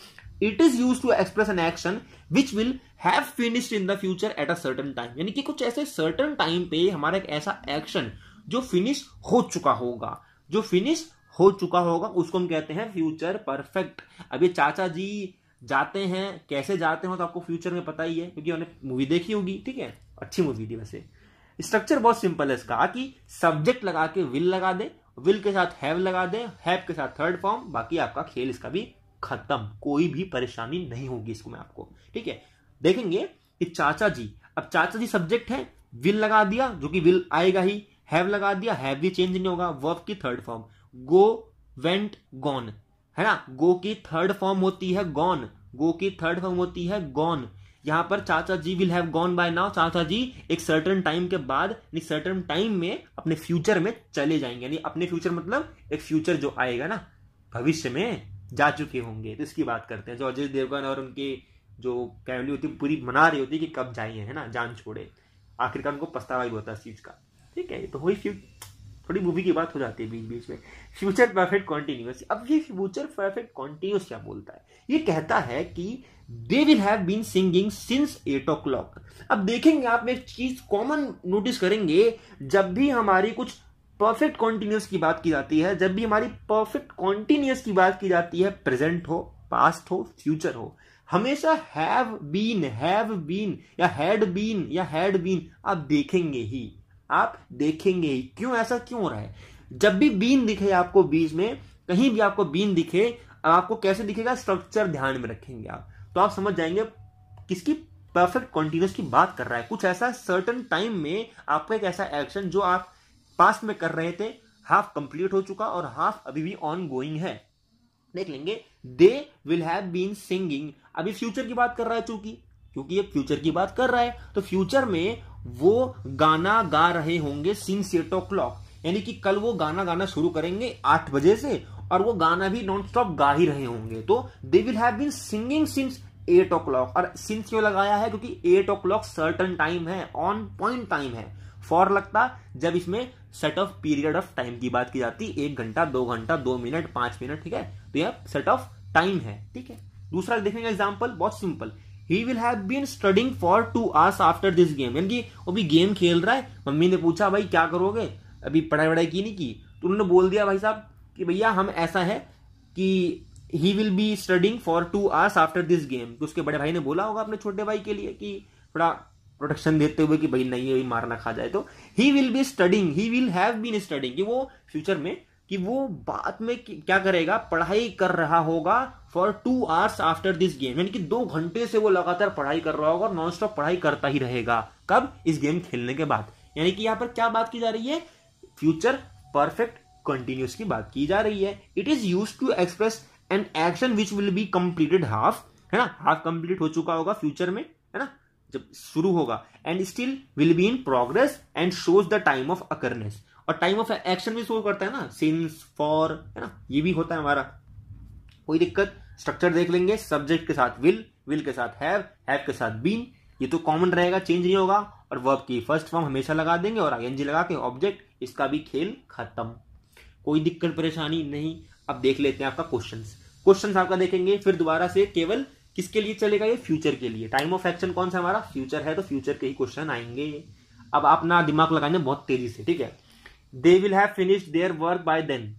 it is use to express an action which will have finished in the future at a certain time यानी कि कुछ ऐसे सर्टन टाइम पे हमारा एक ऐसा एक्शन जो फिनिश हो चुका होगा जो फिनिश हो चुका होगा उसको हम कहते हैं फ्यूचर परफेक्ट अभी चाचा जी जाते हैं कैसे जाते हैं तो आपको फ्यूचर में पता ही है क्योंकि हमने मूवी देखी होगी ठीक है अच्छी मूवी थी वैसे स्ट्रक्चर बहुत सिंपल है इसका कि सब्जेक्ट लगा के विल लगा दे विल के साथ हैव लगा दे हैव के साथ थर्ड फॉर्म बाकी आपका खेल इसका भी खत्म कोई भी परेशानी नहीं होगी मैं आपको ठीक है देखेंगे कि चाचा जी अब चाचा जी सब्जेक्ट है विल लगा दिया जो कि विल आएगा ही हैव लगा दिया हैव भी चेंज नहीं होगा वर्ब की third form go went gone है ना गो की थर्ड फॉर्म होती है गॉन गो की थर्ड फॉर्म होती है गॉन यहाँ पर चाचा जी will have gone by now चाचा जी एक सर्टन टाइम के बाद सर्टन टाइम में अपने फ्यूचर में चले जाएंगे यानी अपने फ्यूचर मतलब एक फ्यूचर जो आएगा ना भविष्य में जा चुके होंगे तो इसकी बात करते हैं जो अजय देवगन और उनके जो फैमिली होती है पूरी मना रही होती है कि कब जाइए है ना जान छोड़े आखिरकार उनको पछतावा ही होता है इस चीज़ का ठीक है तो वही फ्यूचर थोड़ी मूवी की बात हो जाती है बीच बीच में फ्यूचर परफेक्ट कॉन्टिन्यूस अब ये फ्यूचर परफेक्ट कॉन्टिन्यूस क्या बोलता है ये कहता है कि they will have been singing since eight o'clock अब देखेंगे आप एक चीज कॉमन नोटिस करेंगे जब भी हमारी कुछ परफेक्ट कॉन्टिन्यूस की बात की जाती है जब भी हमारी परफेक्ट कॉन्टिन्यूस की बात की जाती है प्रेजेंट हो पास्ट हो फ्यूचर हो हमेशा हैव बीन हैव बीन या हैड बीन या हैड बीन आप देखेंगे ही आप देखेंगे ही क्यों ऐसा क्यों हो रहा है जब भी बीन दिखे आपको बीज में कहीं भी आपको बीन दिखे आपको कैसे दिखेगा स्ट्रक्चर ध्यान में रखेंगे आप तो आप समझ जाएंगे किसकी परफेक्ट कॉन्टिन्यूस की बात कर रहा है कुछ ऐसा सर्टन टाइम में आपका एक ऐसा एक्शन जो आप पास में कर रहे थे हाफ कंप्लीट हो चुका और हाफ अभी भी ऑन गोइंग है देख लेंगे they will have been singing अभी फ्यूचर की बात कर रहा है चूंकि क्योंकि ये फ्यूचर की बात कर रहा है तो फ्यूचर में वो गाना गा रहे होंगे सिंस एट ओ क्लॉक यानी कि कल वो गाना गाना शुरू करेंगे आठ बजे से और वो गाना भी नॉन स्टॉप गा ही रहे होंगे तो they will have been singing since eight o'clock और सिंस क्यों लगाया है क्योंकि eight o'clock certain time है ऑन पॉइंट टाइम है फॉर लगता जब इसमें set of period of time की बात की जाती एक घंटा दो घंटा दो मिनट पांच मिनट ठीक है तो यह सेट ऑफ टाइम है ठीक है दूसरा देखेंगे एग्जाम्पल बहुत simple he will have been studying for two hours after this game यानी कि वो भी गेम खेल रहा है मम्मी ने पूछा भाई क्या करोगे अभी पढ़ाई वढ़ाई की नहीं की तो उन्होंने बोल दिया भाई साहब कि भैया हम ऐसा है कि he will be studying for two hours after this game तो उसके बड़े भाई ने बोला होगा अपने छोटे भाई के लिए कि थोड़ा प्रोटेक्शन देते हुए कि भाई नहीं अभी मारना खा जाए तो he will be studying he will have been studying कि वो फ्यूचर में कि वो बाद में क्या करेगा पढ़ाई कर रहा होगा for two hours after this game यानी कि दो घंटे से वो लगातार पढ़ाई कर रहा होगा और नॉन स्टॉप पढ़ाई करता ही रहेगा कब इस गेम खेलने के बाद यानी कि यहाँ पर क्या बात की जा रही है फ्यूचर परफेक्ट कंटिन्यूस की बात की जा रही है it is use to express an action which will be completed half है ना हाफ कंप्लीट हो चुका होगा फ्यूचर में है ना जब शुरू होगा and still will be in progress and shows the time of occurrence और टाइम ऑफ एक्शन भी शो करता है ना सिंस फॉर है ना ये भी होता है हमारा कोई दिक्कत स्ट्रक्चर देख लेंगे सब्जेक्ट के साथ विल विल के साथ हैव हैव के साथ बीन ये तो कॉमन रहेगा चेंज नहीं होगा और वर्ब की फर्स्ट फॉर्म हमेशा लगा देंगे और आई लगा के ऑब्जेक्ट इसका भी खेल खत्म कोई दिक्कत परेशानी नहीं अब देख लेते हैं आपका क्वेश्चन क्वेश्चन आपका देखेंगे फिर दोबारा से केवल किसके लिए चलेगा ये फ्यूचर के लिए टाइम ऑफ एक्शन कौन सा हमारा फ्यूचर है तो फ्यूचर के ही क्वेश्चन आएंगे अब अपना दिमाग लगाने बहुत तेजी से ठीक है they will have finished their work by then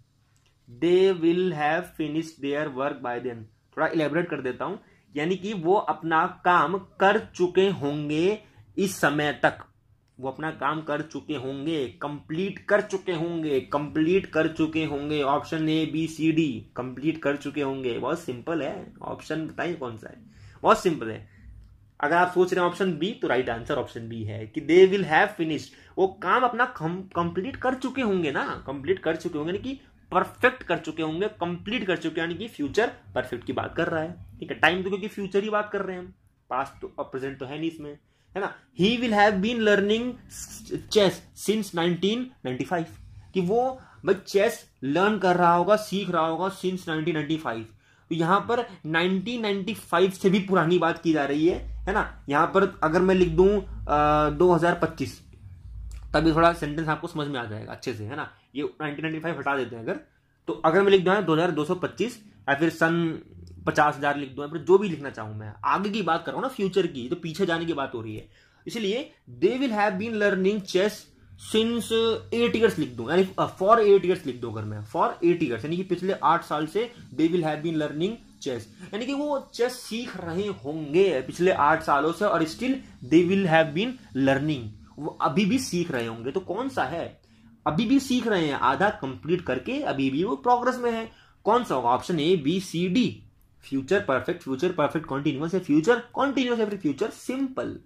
they will have finished their work by then थोड़ा इलेबोरेट कर देता हूं यानी कि वो अपना काम कर चुके होंगे इस समय तक वो अपना काम कर चुके होंगे कंप्लीट कर चुके होंगे कंप्लीट कर चुके होंगे option A B C D complete कर चुके होंगे बहुत सिंपल है ऑप्शन बताइए कौन सा है बहुत सिंपल है अगर आप सोच रहे हैं ऑप्शन बी तो राइट आंसर ऑप्शन बी है कि दे विल हैव फिनिश्ड वो काम अपना कंप्लीट कर चुके होंगे ना कंप्लीट कर चुके होंगे ना कि परफेक्ट कर चुके होंगे कंप्लीट कर चुके यानी कि फ्यूचर परफेक्ट की बात कर रहा है ठीक है टाइम तो क्योंकि फ्यूचर ही बात कर रहे हैं हम पास तो और प्रेजेंट तो है नहीं इसमें है ना ही will have been learning chess since 1995 कि वो भाई चेस लर्न कर रहा होगा सीख रहा होगा सिंस 1995 तो यहां पर 1995 से भी पुरानी बात की जा रही है है ना यहां पर अगर मैं लिख दू दो तभी थोड़ा सेंटेंस आपको समझ में आ जाएगा अच्छे से है ना ये नाइनटीन हटा देते हैं अगर तो अगर मैं लिख दूँ दो हज़ार दो सौ पच्चीस या फिर सन पचास हज़ार लिख दूँ जो भी लिखना चाहूँ मैं आगे की बात कर रहा हूँ ना फ्यूचर की तो पीछे जाने की बात हो रही है इसलिए they will have been learning chess since eight years लिख दूं यानी फॉर एट ईयर्स लिख दो अगर मैं फॉर एट ईयर्स यानी कि पिछले आठ साल से they will have been learning chess यानी कि वो चेस सीख रहे होंगे पिछले आठ सालों से और still they will have been learning वो अभी भी सीख रहे होंगे तो कौन सा है अभी भी सीख रहे हैं आधा कंप्लीट करके अभी भी वो प्रोग्रेस में है कौन सा होगा option A B C D future perfect future perfect continuous है फ्यूचर कॉन्टिन्यूस है फिर फ्यूचर सिंपल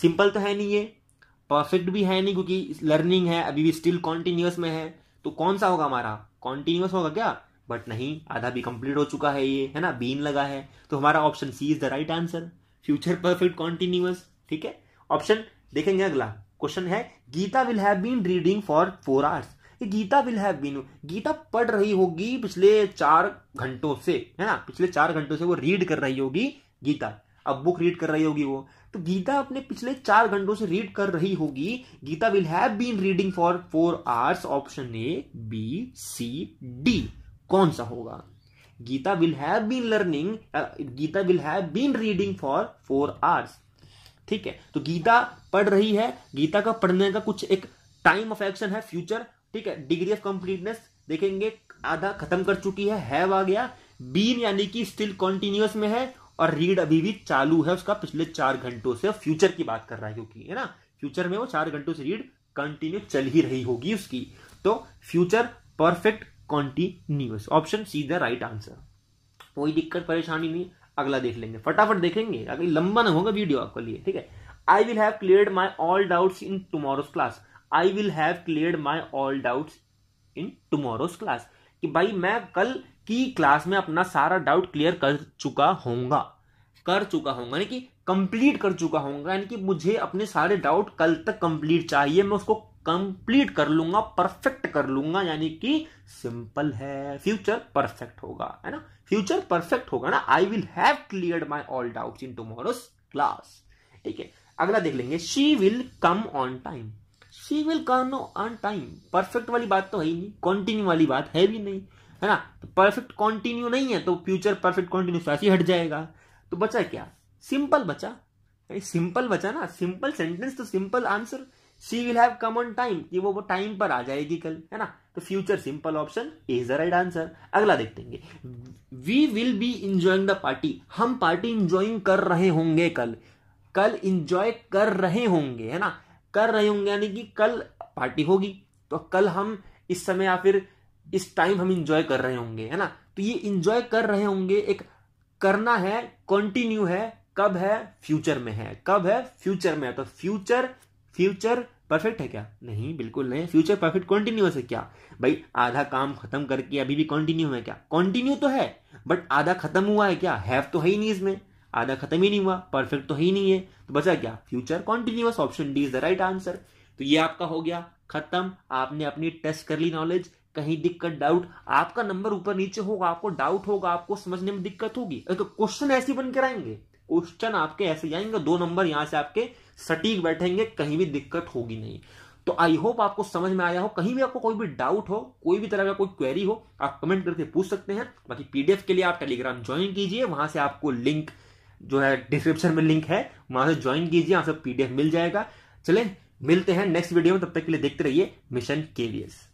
सिंपल तो है नहीं ये परफेक्ट भी है नहीं क्योंकि लर्निंग है अभी भी स्टिल कॉन्टिन्यूस में है तो कौन सा होगा हमारा कॉन्टिन्यूस होगा क्या बट नहीं आधा भी कंप्लीट हो चुका है ये है ना बीन लगा है तो हमारा option C is the right answer future perfect continuous ठीक है ऑप्शन देखेंगे अगला क्वेश्चन है Geeta will have been reading for four hours Geeta will have been Geeta पढ़ रही होगी पिछले चार घंटों से है ना पिछले चार घंटों से वो रीड कर रही होगी गीता अब बुक रीड कर रही होगी वो तो गीता अपने पिछले चार घंटों से रीड कर रही होगी Geeta will have been reading for four hours option A B C D कौन सा होगा Geeta will have been learning Geeta will have been reading for four hours ठीक है तो गीता पढ़ रही है गीता का पढ़ने का कुछ एक टाइम ऑफ एक्शन है फ्यूचर ठीक है डिग्री ऑफ कंप्लीटनेस देखेंगे आधा खत्म कर चुकी है हैव आ गया बीन यानी कि स्टिल कॉन्टिन्यूस में है और रीड अभी भी चालू है उसका पिछले चार घंटों से फ्यूचर की बात कर रहा है क्योंकि है ना फ्यूचर में वो चार घंटों से रीड कंटिन्यू चल ही रही होगी उसकी तो future perfect continuous option C the right answer कोई दिक्कत परेशानी नहीं अगला देख लेंगे फटाफट देखेंगे अगर लंबा ना होगा वीडियो आपके लिए ठीक है I will have clear my all doubts in tomorrow's class I will have clear my all doubts in tomorrow's class कि भाई मैं कल की क्लास में अपना सारा डाउट क्लियर कर चुका होऊंगा कर चुका होऊंगा यानी कि कंप्लीट कर चुका हूँ यानी कि मुझे अपने सारे डाउट कल तक कंप्लीट चाहिए मैं उसको कंप्लीट कर लूंगा परफेक्ट कर लूंगा यानी कि सिंपल है फ्यूचर परफेक्ट होगा है ना फ्यूचर परफेक्ट होगा ना I will have clear my all doubt in tomorrow's class ठीक है अगला देख लेंगे she will come on time she will come on time perfect वाली बात तो है ही नहीं कॉन्टिन्यू वाली बात है भी नहीं है ना परफेक्ट तो कॉन्टिन्यू नहीं है तो फ्यूचर परफेक्ट कॉन्टिन्यू ऐसे हट जाएगा तो बचा क्या सिंपल बचा सिंपल बचा ना सिंपल सेंटेंस तो simple answer C will have come on time कि वो वो टाइम पर आ जाएगी कल है ना तो future simple option is the right answer अगला देखते हैं we will be enjoying the party हम पार्टी इंजॉइंग कर रहे होंगे कल कल इंजॉय कर रहे होंगे है ना कर रहे होंगे यानी कि कल पार्टी होगी तो कल हम इस समय या फिर इस टाइम हम इंजॉय कर रहे होंगे है ना तो ये इंजॉय कर रहे होंगे एक करना है कंटिन्यू है कब है फ्यूचर में है कब है फ्यूचर में है तो फ्यूचर फ्यूचर परफेक्ट है क्या नहीं बिल्कुल नहीं फ्यूचर परफेक्ट कॉन्टिन्यूस है क्या भाई आधा काम खत्म करके अभी भी कॉन्टिन्यू है क्या कॉन्टिन्यू तो है बट आधा खत्म हुआ है क्या हैव तो है ही नहीं इसमें आधा खत्म ही नहीं हुआ परफेक्ट तो है ही नहीं है तो बचा क्या future continuous option D is the right answer तो ये आपका हो गया खत्म आपने अपनी टेस्ट कर ली नॉलेज कहीं दिक्कत डाउट आपका नंबर ऊपर नीचे होगा आपको डाउट होगा आपको समझने में दिक्कत होगी तो क्वेश्चन ऐसे बनकर आएंगे क्वेश्चन आपके ऐसे जाएंगे दो नंबर यहां से आपके सटीक बैठेंगे कहीं भी दिक्कत होगी नहीं तो आई होप आपको समझ में आया हो कहीं भी आपको कोई भी डाउट हो कोई भी तरह का कोई क्वेरी हो आप कमेंट करके पूछ सकते हैं बाकी पीडीएफ के लिए आप टेलीग्राम ज्वाइन कीजिए वहां से आपको लिंक जो है डिस्क्रिप्शन में लिंक है वहां से ज्वाइन कीजिए आपसे पीडीएफ मिल जाएगा चले मिलते हैं नेक्स्ट वीडियो में तब तक के लिए देखते रहिए मिशन केवीएस